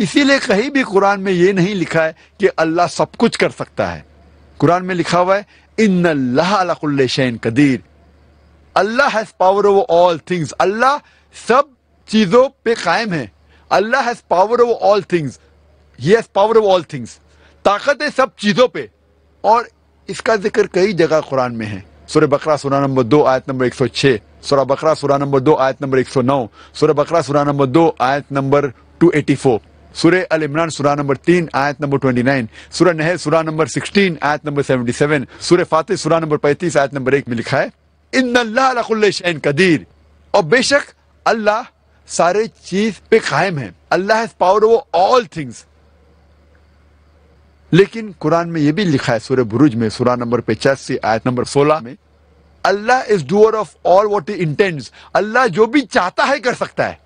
इसीलिए कहीं भी कुरान में ये नहीं लिखा है कि अल्लाह सब कुछ कर सकता है कुरान में लिखा हुआ है इन अल्लाहन कदीर Allah has power over all things Allah सब चीज़ों पे कायम है Allah has power over all things he has power over all things ताकत है सब चीज़ों पे और इसका जिक्र कई जगह कुरान में है सुर बकरा सुरा नंबर दो आयत नंबर एक सौ छह सुरा बकरा सुरा नंबर दो आयत नंबर एक सौ नौ सुर बकरा सुरा नंबर दो आयत नंबर टू एटी फोर सूर्य अल इमरान सुरा नंबर तीन आयत नंबर ट्वेंटी नाइन सूर्य नहर सुरा नंबर सिक्सटीन आयत नंबर सेवेंटी सेवन सूर्य फातह सुरा नंबर पैंतीस आयत नंबर एक में लिखा है इन शैन कदीर और बेशक अल्लाह सारे चीज पे कायम है Allah has power over all things लेकिन कुरान में यह भी लिखा है सूर्य बुरुज में सूर्य नंबर पचासी आयत नंबर सोलह में Allah is doer of all what intent Allah जो भी चाहता है कर सकता है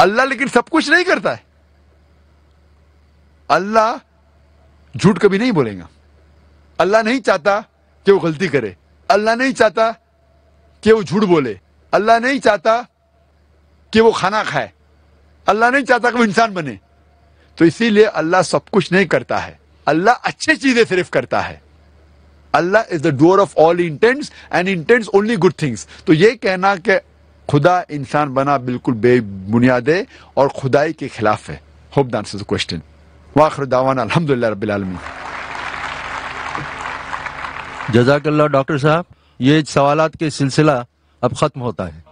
अल्लाह लेकिन सब कुछ नहीं करता है अल्लाह झूठ कभी नहीं बोलेगा अल्लाह नहीं चाहता कि वो गलती करे अल्लाह नहीं चाहता कि वो झूठ बोले अल्लाह नहीं चाहता कि वो खाना खाए अल्लाह नहीं चाहता कि वो इंसान बने तो इसीलिए अल्लाह सब कुछ नहीं करता है अल्लाह अच्छी चीजें सिर्फ करता है Allah is the doer of all intents and intents only good things तो ये कहना कि खुदा इंसान बना बिल्कुल बेबुनियादे और खुदाई के खिलाफ है होप दान क्वेश्चन वाखर दावाना अलहमदिल्ला रबालमी जजाकल्ला डॉक्टर साहब ये सवालत के सिलसिला अब ख़त्म होता है